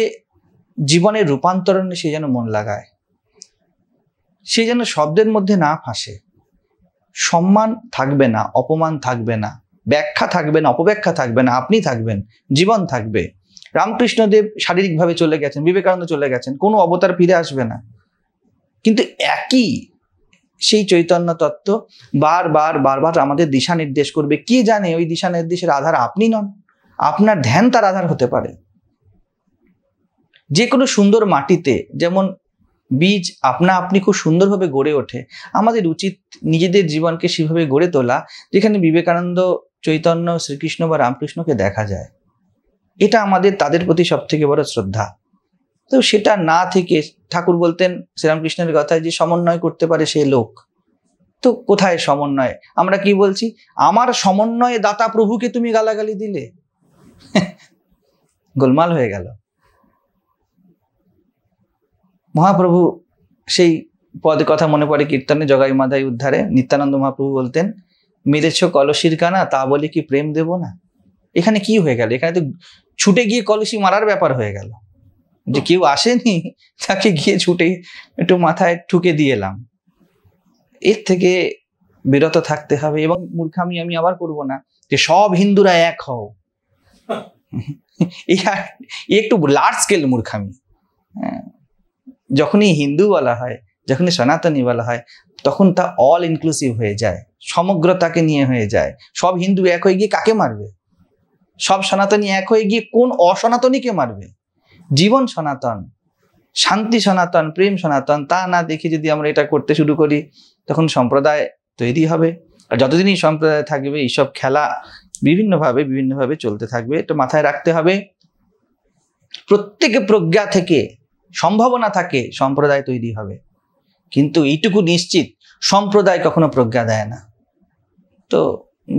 জীবনের রূপান্তরণে সে যেন মন লাগায় সে যেন শব্দের মধ্যে না ফাঁসে সম্মান থাকবে না অপমান থাকবে না ব্যাখ্যা থাকবে না অপব্যাখ্যা থাকবে না আপনি থাকবেন জীবন থাকবে রামকৃষ্ণদেব শারীরিকভাবে চলে গেছেন বিবেকানন্দ চলে গেছেন কোনো অবতার ফিরে আসবে না কিন্তু একই সেই চৈতন্য তত্ত্ব বারবার বারবার আমাদের দিশা নির্দেশ করবে কি জানে ওই দিশা নির্দেশের আধার আপনি নন আপনার ধ্যান তার আধার হতে পারে যে কোনো সুন্দর মাটিতে যেমন বীজ আপনা আপনি খুব সুন্দরভাবে গড়ে ওঠে আমাদের উচিত নিজেদের জীবনকে সেভাবে গড়ে তোলা যেখানে বিবেকানন্দ চৈতন্য শ্রীকৃষ্ণ বা রামকৃষ্ণকে দেখা যায় এটা আমাদের তাদের প্রতি সব থেকে বড় শ্রদ্ধা তো সেটা না থেকে ঠাকুর বলতেন শ্রীরামকৃষ্ণের কথায় যে সমন্বয় করতে পারে সে লোক তো কোথায় সমন্বয় আমরা কি বলছি আমার সমন্বয়ে দাতা প্রভুকে তুমি গালাগালি দিলে গোলমাল হয়ে গেল মহাপ্রভু সেই পদের কথা মনে পড়ে কীর্তনে জগাই মাদাই উদ্ধারে নিত্যানন্দ মহাপ্রভু বলতেন মেরেছ কলসির কানা তা বলে কি প্রেম দেব না এখানে কি হয়ে গেল এখানে তো ছুটে গিয়ে কলসি মারার ব্যাপার হয়ে গেল যে কেউ আসেনি তাকে গিয়ে ছুটে একটু মাথায় ঠুকে দিয়ে এলাম এর থেকে বিরত থাকতে হবে এবং মূর্খামি আমি আবার করব না যে সব হিন্দুরা এক হও একটু লার্জ স্কেল মূর্খামি যখনই হিন্দু বলা হয় যখনই সনাতনী বলা হয় তখন তা অল ইনক্লুসিভ হয়ে যায় সমগ্রতাকে নিয়ে হয়ে যায় সব হিন্দু এক হয়ে গিয়ে কাকে মারবে সব সনাতনী এক হয়ে গিয়ে কোন অসনাতনীকে মারবে জীবন সনাতন শান্তি সনাতন প্রেম সনাতন তা না দেখে যদি আমরা এটা করতে শুরু করি তখন সম্প্রদায় তৈরি হবে আর যতদিনই সম্প্রদায় থাকবে এইসব খেলা বিভিন্নভাবে বিভিন্নভাবে চলতে থাকবে তো মাথায় রাখতে হবে প্রত্যেকে প্রজ্ঞা থেকে সম্ভাবনা থাকে সম্প্রদায় তৈরি হবে কিন্তু এইটুকু নিশ্চিত সম্প্রদায় কখনো প্রজ্ঞা দেয় না তো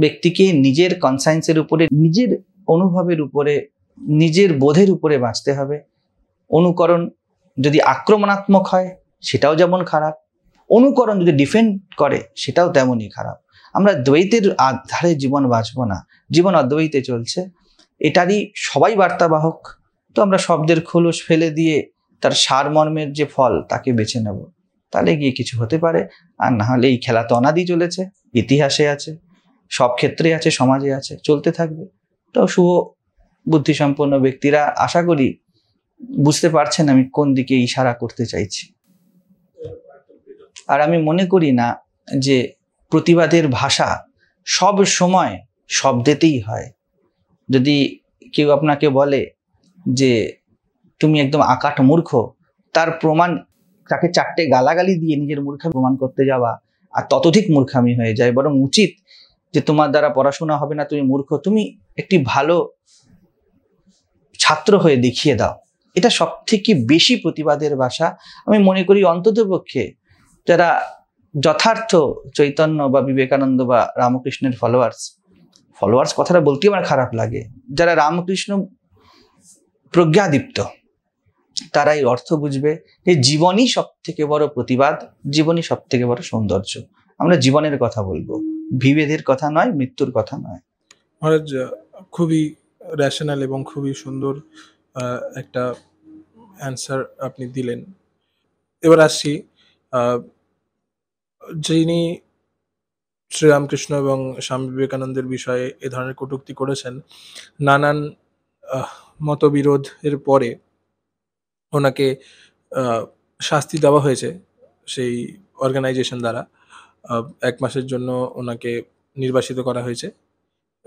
ব্যক্তিকে নিজের কনসায়েন্সের উপরে নিজের অনুভবের উপরে নিজের বোধের উপরে বাঁচতে হবে অনুকরণ যদি আক্রমণাত্মক হয় সেটাও যেমন খারাপ অনুকরণ যদি ডিফেন্ড করে সেটাও তেমনই খারাপ আমরা দ্বৈতের আধারে জীবন বাঁচব না জীবন অদ্বৈতে চলছে এটারই সবাই বার্তাবাহক তো আমরা শব্দের খোলস ফেলে দিয়ে তার সারমর্মের যে ফল তাকে বেছে নেব তাহলে গিয়ে কিছু হতে পারে আর না হলে এই খেলা তো অনাদি চলেছে ইতিহাসে আছে সব ক্ষেত্রে আছে সমাজে আছে চলতে থাকবে তো শুভ বুদ্ধিসম্পন্ন ব্যক্তিরা আশা করি বুঝতে পারছেন আমি কোন দিকে ইশারা করতে চাইছি আর আমি মনে করি না যে প্রতিবাদের ভাষা সব সময় শব্দেতেই হয় যদি কেউ আপনাকে বলে যে তুমি একদম আকাট মূর্খ তার প্রমাণ তাকে চারটে গালাগালি দিয়ে নিজের মূর্খ প্রমাণ করতে যাওয়া আর ততধিক মূর্খামি হয়ে যায় বরং উচিত যে তোমার দ্বারা পড়াশোনা হবে না তুমি মূর্খ তুমি একটি ভালো ছাত্র হয়ে দেখিয়ে দাও এটা সব থেকে বেশি প্রতিবাদের ভাষা আমি মনে করি অন্ততপক্ষে যারা যথার্থ চৈতন্য বা বিবেকানন্দ বা রামকৃষ্ণের ফলোয়ার্স ফলোয়ার্স কথাটা বলতেই আমার খারাপ লাগে যারা রামকৃষ্ণ প্রজ্ঞাদীপ্ত তারা এই অর্থ বুঝবে যে জীবনই সব থেকে বড় প্রতিবাদ জীবনই সব থেকে বড় সৌন্দর্য আমরা জীবনের কথা বলবো বিভেদের কথা নয় মৃত্যুর কথা নয় মহারাজ খুবই রেশনাল এবং খুবই সুন্দর একটা অ্যান্সার আপনি দিলেন এবার আসছি যিনি শ্রীরামকৃষ্ণ এবং স্বামী বিবেকানন্দের বিষয়ে এ ধরনের কটুক্তি করেছেন নানান মতবিরোধের পরে ওনাকে শাস্তি দেওয়া হয়েছে সেই অর্গানাইজেশন দ্বারা এক মাসের জন্য ওনাকে নির্বাসিত করা হয়েছে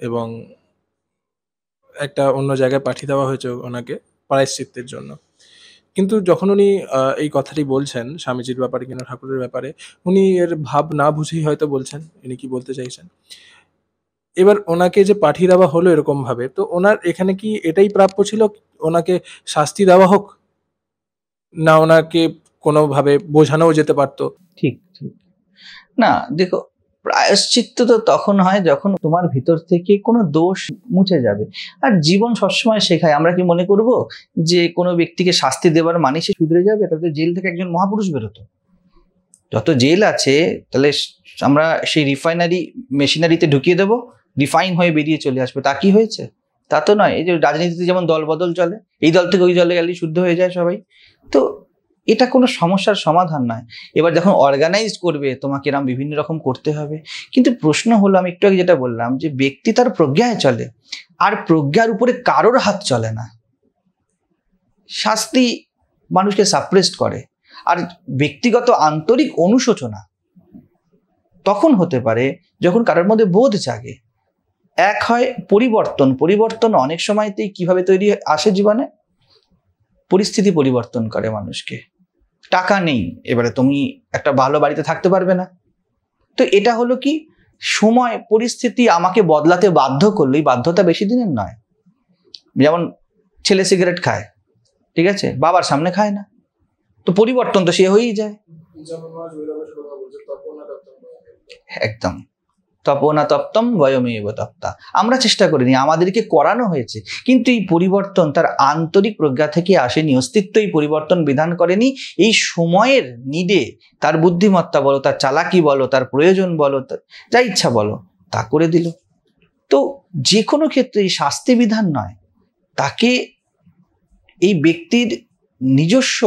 এবং একটা অন্য জায়গায় পাঠিয়ে দেওয়া হয়েছে ওনাকে প্রায়শ্চিত্তের জন্য কিন্তু যখন উনি এই কথাটি বলছেন স্বামীজির ব্যাপারে কিনা ঠাকুরের ব্যাপারে উনি এর ভাব না বুঝেই হয়তো বলছেন ইনি কি বলতে চাইছেন এবার ওনাকে যে পাঠিয়ে দেওয়া হলো এরকম ভাবে তো ওনার এখানে কি এটাই প্রাপ্য ছিল ওনাকে শাস্তি দেওয়া হোক না ওনাকে কোনোভাবে বোঝানোও যেতে পারতো ঠিক ঠিক না দেখো প্রায়শ্চিত্ত তো তখন হয় যখন তোমার ভিতর থেকে কোনো দোষ মুছে যাবে আর জীবন সবসময় শেখায় আমরা কি মনে করব যে কোনো ব্যক্তিকে শাস্তি দেবার মানে সে শুধরে যাবে তাতে জেল থেকে একজন মহাপুরুষ বেরোতো যত জেল আছে তাহলে আমরা সেই রিফাইনারি মেশিনারিতে ঢুকিয়ে দেবো রিফাইন হয়ে বেরিয়ে চলে আসবে তা কি হয়েছে তা তো নয় এই যে রাজনীতিতে যেমন দল বদল চলে এই দল থেকে ওই দলে গেলে শুদ্ধ হয়ে যায় সবাই তো এটা কোনো সমস্যার সমাধান নয় এবার যখন অর্গানাইজ করবে তোমাকে এরম বিভিন্ন রকম করতে হবে কিন্তু প্রশ্ন হলো আমি একটু আগে যেটা বললাম যে ব্যক্তি তার প্রজ্ঞায় চলে আর প্রজ্ঞার উপরে কারোর হাত চলে না শাস্তি মানুষকে সাপ্রেসড করে আর ব্যক্তিগত আন্তরিক অনুশোচনা তখন হতে পারে যখন কারোর মধ্যে বোধ জাগে এক হয় পরিবর্তন পরিবর্তন অনেক সময়তেই কিভাবে তৈরি আসে জীবনে পরিস্থিতি পরিবর্তন করে মানুষকে টাকা নেই এবারে তুমি একটা ভালো বাড়িতে থাকতে পারবে না তো এটা হলো কি সময় পরিস্থিতি আমাকে বদলাতে বাধ্য করলো এই বাধ্যতা বেশি দিনের নয় যেমন ছেলে সিগারেট খায় ঠিক আছে বাবার সামনে খায় না তো পরিবর্তন তো সে হয়েই যায় একদম তপনা তপ্তম বয়মেব তপ্তা আমরা চেষ্টা করিনি আমাদেরকে করানো হয়েছে কিন্তু এই পরিবর্তন তার আন্তরিক প্রজ্ঞা থেকে আসেনি অস্তিত্বই পরিবর্তন বিধান করেনি এই সময়ের নিডে তার বুদ্ধিমত্তা বলো তার চালাকি বলো তার প্রয়োজন বলো যা ইচ্ছা বলো তা করে দিল তো যে কোনো ক্ষেত্রে এই শাস্তি বিধান নয় তাকে এই ব্যক্তির নিজস্ব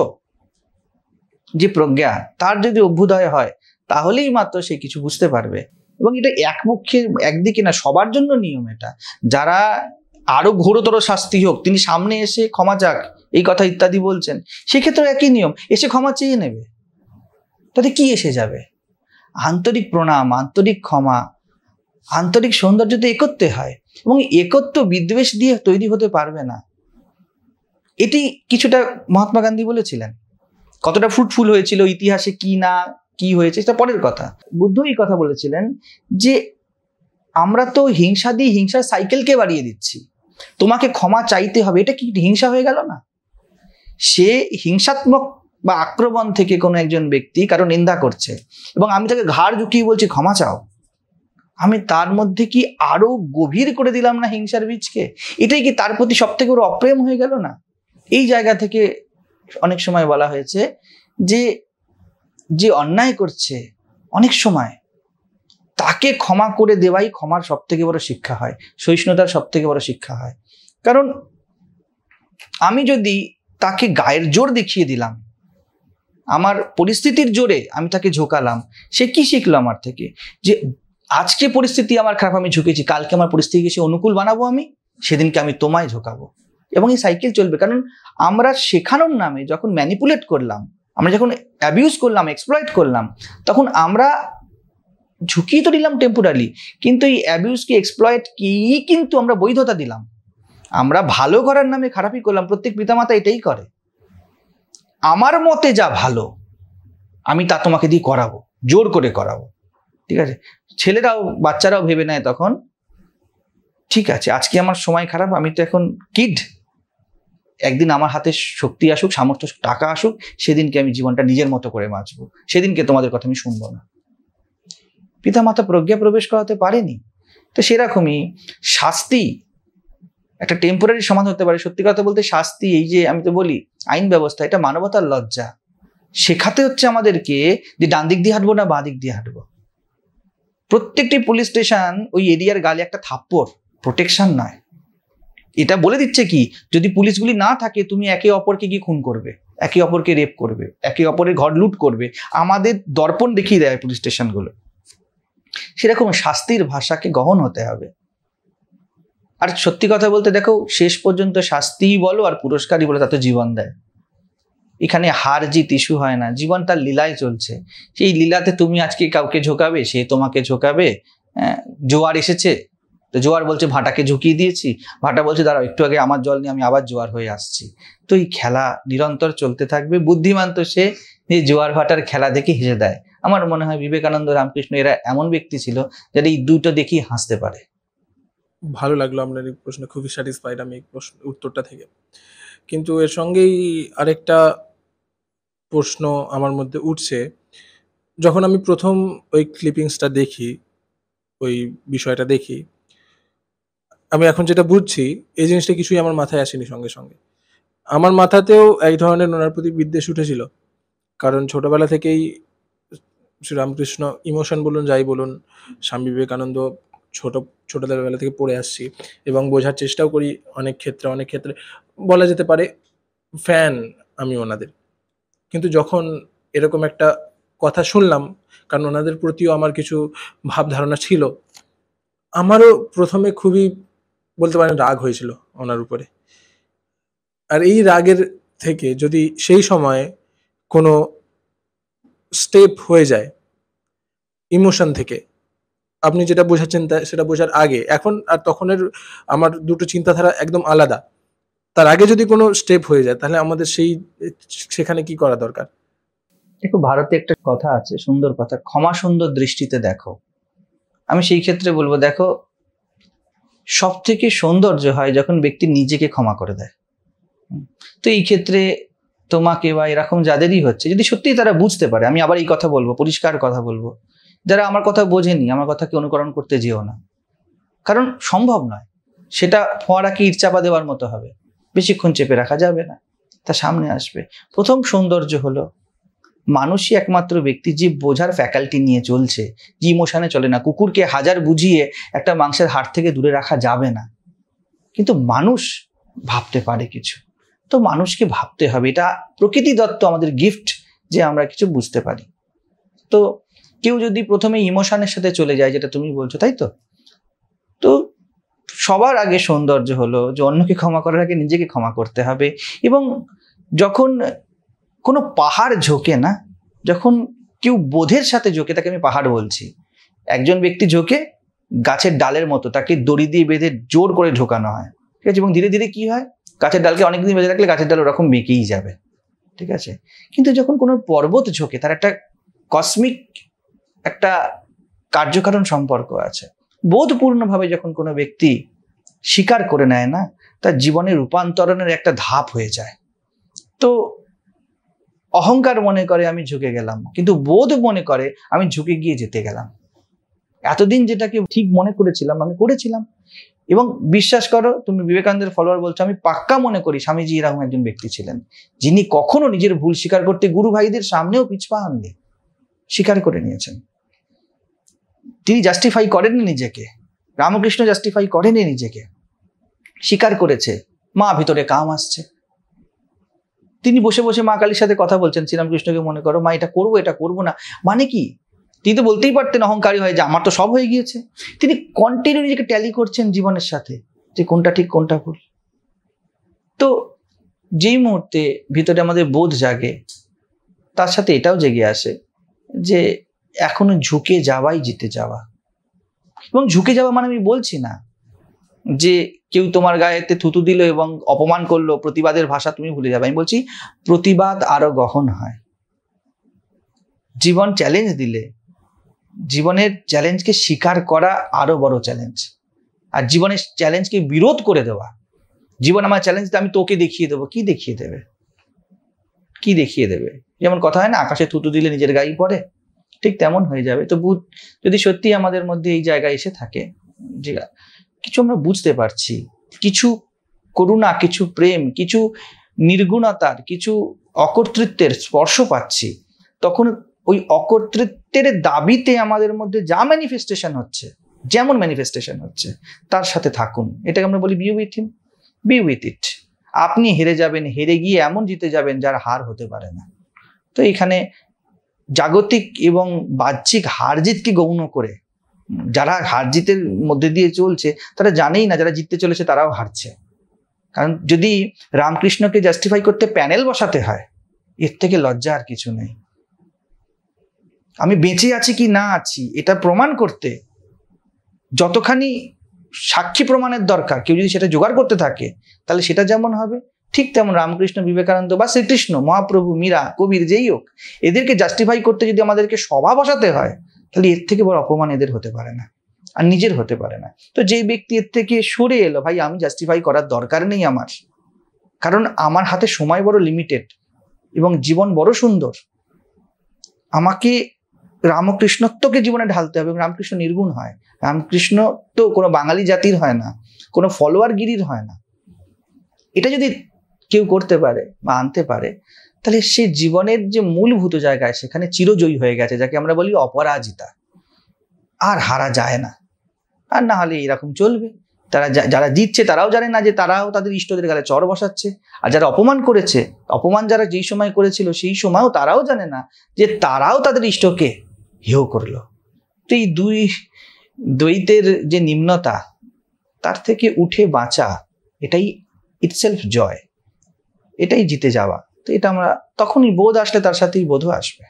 যে প্রজ্ঞা তার যদি অভ্যুদয় হয় তাহলেই মাত্র সে কিছু বুঝতে পারবে এবং এটা একমুখী একদিকে না সবার জন্য নিয়ম এটা যারা আরো ঘোরতর শাস্তি হোক তিনি সামনে এসে ক্ষমা যাক এই কথা ইত্যাদি বলছেন সেক্ষেত্রে একই নিয়ম এসে ক্ষমা চেয়ে নেবে তাতে কি এসে যাবে আন্তরিক প্রণাম আন্তরিক ক্ষমা আন্তরিক সৌন্দর্য তো একত্রে হয় এবং একত্র বিদ্বেষ দিয়ে তৈরি হতে পারবে না এটি কিছুটা মহাত্মা গান্ধী বলেছিলেন কতটা ফ্রুটফুল হয়েছিল ইতিহাসে কি না কি হয়েছে সেটা পরের কথা বুদ্ধ এই কথা বলেছিলেন যে আমরা তো হিংসা দিয়ে হিংসার সাইকেলকে বাড়িয়ে দিচ্ছি তোমাকে ক্ষমা চাইতে হবে এটা কি হিংসা হয়ে গেল না সে হিংসাত্মক বা আক্রমণ থেকে কোনো একজন ব্যক্তি কারো নিন্দা করছে এবং আমি তাকে ঘাড় ঝুঁকিয়ে বলছি ক্ষমা চাও আমি তার মধ্যে কি আরো গভীর করে দিলাম না হিংসার বীজকে এটাই কি তার প্রতি সব থেকে বড় অপ্রেম হয়ে গেল না এই জায়গা থেকে অনেক সময় বলা হয়েছে যে যে অন্যায় করছে অনেক সময় তাকে ক্ষমা করে দেওয়াই ক্ষমার সব থেকে বড় শিক্ষা হয় সহিষ্ণুতার সব থেকে বড় শিক্ষা হয় কারণ আমি যদি তাকে গায়ের জোর দেখিয়ে দিলাম আমার পরিস্থিতির জোরে আমি তাকে ঝোকালাম সে কি শিখলো আমার থেকে যে আজকে পরিস্থিতি আমার খারাপ আমি ঝুঁকেছি কালকে আমার পরিস্থিতিকে সে অনুকূল বানাবো আমি সেদিনকে আমি তোমায় ঝোঁকাবো এবং এই সাইকেল চলবে কারণ আমরা শেখানোর নামে যখন ম্যানিপুলেট করলাম আমরা যখন অ্যাবিউজ করলাম এক্সপ্লয়েট করলাম তখন আমরা ঝুঁকি তো নিলাম টেম্পোরারি কিন্তু এই অ্যাবিউজ কি এক্সপ্লয়েট কি কিন্তু আমরা বৈধতা দিলাম আমরা ভালো করার নামে খারাপই করলাম প্রত্যেক পিতামাতা এটাই করে আমার মতে যা ভালো আমি তা তোমাকে দিয়ে করাবো জোর করে করাবো ঠিক আছে ছেলেরাও বাচ্চারাও ভেবে নেয় তখন ঠিক আছে আজকে আমার সময় খারাপ আমি তো এখন কিড একদিন আমার হাতে শক্তি আসুক সামর্থ্য টাকা আসুক সেদিনকে আমি জীবনটা নিজের মতো করে বাঁচবো সেদিনকে তোমাদের কথা আমি শুনবো না পিতামাতা প্রজ্ঞা প্রবেশ করাতে পারেনি তো সেরকমই শাস্তি একটা টেম্পোরারি সমাধান হতে পারে সত্যি কথা বলতে শাস্তি এই যে আমি তো বলি আইন ব্যবস্থা এটা মানবতার লজ্জা শেখাতে হচ্ছে আমাদেরকে যে ডান দিক দিয়ে হাঁটবো না বাঁ দিক দিয়ে হাঁটবো প্রত্যেকটি পুলিশ স্টেশন ওই এরিয়ার গালে একটা থাপ্পড় প্রোটেকশন নয় এটা বলে দিচ্ছে কি যদি পুলিশগুলি না থাকে তুমি একে অপরকে কি খুন করবে একে অপরকে রেপ করবে একে অপরের ঘর লুট করবে আমাদের দর্পণ দেখিয়ে দেয় পুলিশ স্টেশনগুলো সেরকম শাস্তির ভাষাকে গ্রহণ হতে হবে আর সত্যি কথা বলতে দেখো শেষ পর্যন্ত শাস্তিই বলো আর পুরস্কারই বলো তাতে জীবন দেয় এখানে হার জিত ইস্যু হয় না জীবন তার লীলায় চলছে সেই লীলাতে তুমি আজকে কাউকে ঝোঁকাবে সে তোমাকে ঝোঁকাবে হ্যাঁ, জোয়ার এসেছে তো জোয়ার বলছে ভাটাকে ঝুঁকিয়ে দিয়েছি ভাটা বলছে দাঁড়াও একটু আগে আমার জল নিয়ে আমি আবার জোয়ার হয়ে আসছি তো এই খেলা নিরন্তর চলতে থাকবে বুদ্ধিমান তো সে যে জোয়ার ভাটার খেলা দেখে হেসে দেয় আমার মনে হয় বিবেকানন্দ রামকৃষ্ণ এরা এমন ব্যক্তি ছিল যারা এই দুটো দেখেই হাসতে পারে ভালো লাগলো আপনার এই প্রশ্ন খুবই স্যাটিসফাইড আমি এই প্রশ্ন উত্তরটা থেকে কিন্তু এর সঙ্গেই আরেকটা প্রশ্ন আমার মধ্যে উঠছে যখন আমি প্রথম ওই ক্লিপিংসটা দেখি ওই বিষয়টা দেখি আমি এখন যেটা বুঝছি এই জিনিসটা কিছুই আমার মাথায় আসেনি সঙ্গে সঙ্গে আমার মাথাতেও এক ধরনের ওনার প্রতি বিদ্বেষ উঠেছিল কারণ ছোটবেলা থেকেই শ্রীরামকৃষ্ণ ইমোশন বলুন যাই বলুন স্বামী বিবেকানন্দ ছোট ছোটদের বেলা থেকে পড়ে আসছি এবং বোঝার চেষ্টাও করি অনেক ক্ষেত্রে অনেক ক্ষেত্রে বলা যেতে পারে ফ্যান আমি ওনাদের কিন্তু যখন এরকম একটা কথা শুনলাম কারণ ওনাদের প্রতিও আমার কিছু ভাবধারণা ছিল আমারও প্রথমে খুবই বলতে পারেন রাগ হয়েছিল ওনার উপরে আর এই রাগের থেকে যদি সেই সময়ে কোনো স্টেপ হয়ে যায় ইমোশন থেকে আপনি যেটা বোঝাচ্ছেন সেটা বোঝার আগে এখন আর তখনের আমার দুটো চিন্তাধারা একদম আলাদা তার আগে যদি কোনো স্টেপ হয়ে যায় তাহলে আমাদের সেই সেখানে কি করা দরকার দেখো ভারতে একটা কথা আছে সুন্দর কথা ক্ষমা সুন্দর দৃষ্টিতে দেখো আমি সেই ক্ষেত্রে বলবো দেখো সব থেকে সৌন্দর্য হয় যখন ব্যক্তি নিজেকে ক্ষমা করে দেয় তো এই ক্ষেত্রে তোমাকে বা এরকম যাদেরই হচ্ছে যদি সত্যিই তারা বুঝতে পারে আমি আবার এই কথা বলবো পরিষ্কার কথা বলবো যারা আমার কথা বোঝেনি আমার কথাকে অনুকরণ করতে যেও না কারণ সম্ভব নয় সেটা ফোয়ারাকে ইরচাপা দেওয়ার মতো হবে বেশিক্ষণ চেপে রাখা যাবে না তা সামনে আসবে প্রথম সৌন্দর্য হলো মানুষই একমাত্র ব্যক্তি যে বোঝার ফ্যাকাল্টি নিয়ে চলছে যে ইমোশানে চলে না কুকুরকে হাজার বুঝিয়ে একটা মাংসের হাট থেকে দূরে রাখা যাবে না কিন্তু মানুষ ভাবতে পারে কিছু তো মানুষকে ভাবতে হবে এটা প্রকৃতি দত্ত আমাদের গিফট যে আমরা কিছু বুঝতে পারি তো কেউ যদি প্রথমে ইমোশনের সাথে চলে যায় যেটা তুমি বলছো তাই তো তো সবার আগে সৌন্দর্য হলো যে অন্যকে ক্ষমা করার আগে নিজেকে ক্ষমা করতে হবে এবং যখন কোনো পাহাড় ঝোঁকে না যখন কেউ বোধের সাথে ঝোঁকে তাকে আমি পাহাড় বলছি একজন ব্যক্তি ঝোঁকে গাছের ডালের মতো তাকে দড়ি দিয়ে বেঁধে জোর করে ঢোকানো হয় ঠিক আছে এবং ধীরে ধীরে কি হয় গাছের ডালকে অনেকদিন বেঁধে রাখলে গাছের ডাল ওরকম বেঁকেই যাবে ঠিক আছে কিন্তু যখন কোনো পর্বত ঝোঁকে তার একটা কসমিক একটা কার্যকারণ সম্পর্ক আছে বোধপূর্ণভাবে যখন কোনো ব্যক্তি স্বীকার করে নেয় না তার জীবনে রূপান্তরণের একটা ধাপ হয়ে যায় তো অহংকার মনে করে আমি ঝুঁকে গেলাম কিন্তু বোধ মনে করে আমি ঝুঁকে গিয়ে যেতে গেলাম এতদিন যেটাকে ঠিক মনে করেছিলাম আমি করেছিলাম এবং বিশ্বাস করো তুমি বিবেকানন্দের ফলোয়ার বলছো আমি পাক্কা মনে করি স্বামীজি এরকম একজন ব্যক্তি ছিলেন যিনি কখনো নিজের ভুল স্বীকার করতে গুরু ভাইদের সামনেও পিছপা আনলে স্বীকার করে নিয়েছেন তিনি জাস্টিফাই করেননি নিজেকে রামকৃষ্ণ জাস্টিফাই করেনি নিজেকে স্বীকার করেছে মা ভিতরে কাম আসছে তিনি বসে বসে মা কালীর সাথে কথা বলছেন শ্রীরামকৃষ্ণকে মনে করো মা এটা করবো এটা করবো না মানে কি তিনি তো বলতেই পারতেন অহংকারী হয়ে যে আমার তো সব হয়ে গিয়েছে তিনি কন্টিনিউ নিজেকে ট্যালি করছেন জীবনের সাথে যে কোনটা ঠিক কোনটা ভুল তো যেই মুহূর্তে ভিতরে আমাদের বোধ জাগে তার সাথে এটাও জেগে আসে যে এখনো ঝুঁকে যাওয়াই জিতে যাওয়া এবং ঝুঁকে যাওয়া মানে আমি বলছি না যে কেউ তোমার গায়েতে থুতু দিল এবং অপমান করলো প্রতিবাদের ভাষা তুমি ভুলে যাবে আমি বলছি প্রতিবাদ আরো গহন হয় জীবন চ্যালেঞ্জ দিলে জীবনের চ্যালেঞ্জকে স্বীকার করা আরো বড় চ্যালেঞ্জ আর জীবনের চ্যালেঞ্জকে বিরোধ করে দেওয়া জীবন আমার চ্যালেঞ্জ আমি তোকে দেখিয়ে দেবো কি দেখিয়ে দেবে কি দেখিয়ে দেবে যেমন কথা হয় না আকাশে থুতু দিলে নিজের গায়ে পড়ে ঠিক তেমন হয়ে যাবে তো বুধ যদি সত্যি আমাদের মধ্যে এই জায়গায় এসে থাকে যে কিছু আমরা বুঝতে পারছি কিছু করুণা কিছু প্রেম কিছু নির্গুণতার কিছু অকর্তৃত্বের স্পর্শ পাচ্ছি তখন ওই অকর্তৃত্বের দাবিতে আমাদের মধ্যে যা ম্যানিফেস্টেশন হচ্ছে যেমন ম্যানিফেস্টেশন হচ্ছে তার সাথে থাকুন এটাকে আমরা বলি be with him be with it আপনি হেরে যাবেন হেরে গিয়ে এমন জিতে যাবেন যার হার হতে পারে না তো এখানে জাগতিক এবং বাহ্যিক হার জিতকে গৌণ করে যারা হার জিতের মধ্যে দিয়ে চলছে তারা জানেই না যারা জিততে চলেছে তারাও হারছে কারণ যদি রামকৃষ্ণকে জাস্টিফাই করতে প্যানেল বসাতে হয় এর থেকে লজ্জা আর কিছু নেই আমি বেঁচে আছি কি না আছি এটা প্রমাণ করতে যতখানি সাক্ষী প্রমাণের দরকার কেউ যদি সেটা জোগাড় করতে থাকে তাহলে সেটা যেমন হবে ঠিক তেমন রামকৃষ্ণ বিবেকানন্দ বা শ্রীকৃষ্ণ মহাপ্রভু মীরা কবির যেই হোক এদেরকে জাস্টিফাই করতে যদি আমাদেরকে সভা বসাতে হয় তাহলে এর থেকে বড় অপমান এদের হতে পারে না আর নিজের হতে পারে না তো যে ব্যক্তি এর থেকে সরে এলো ভাই আমি জাস্টিফাই করার দরকার নেই আমার কারণ আমার হাতে সময় বড় লিমিটেড এবং জীবন বড় সুন্দর আমাকে রামকৃষ্ণত্বকে জীবনে ঢালতে হবে রামকৃষ্ণ নির্গুণ হয় রামকৃষ্ণ তো কোনো বাঙালি জাতির হয় না কোনো ফলোয়ার গিরির হয় না এটা যদি কেউ করতে পারে বা আনতে পারে তাহলে সে জীবনের যে মূলভূত জায়গায় সেখানে চিরজয়ী হয়ে গেছে যাকে আমরা বলি অপরাজিতা আর হারা যায় না আর না হলে এরকম চলবে তারা যারা জিতছে তারাও জানে না যে তারাও তাদের ইষ্টদের গালে চর বসাচ্ছে আর যারা অপমান করেছে অপমান যারা যেই সময় করেছিল সেই সময়ও তারাও জানে না যে তারাও তাদের ইষ্টকে হেও করলো তো এই দুই দ্বৈতের যে নিম্নতা তার থেকে উঠে বাঁচা এটাই ইটসেলফ জয় এটাই জিতে যাওয়া তো এটা আমরা তখনই বোধ আসলে তার সাথেই বোধও আসবে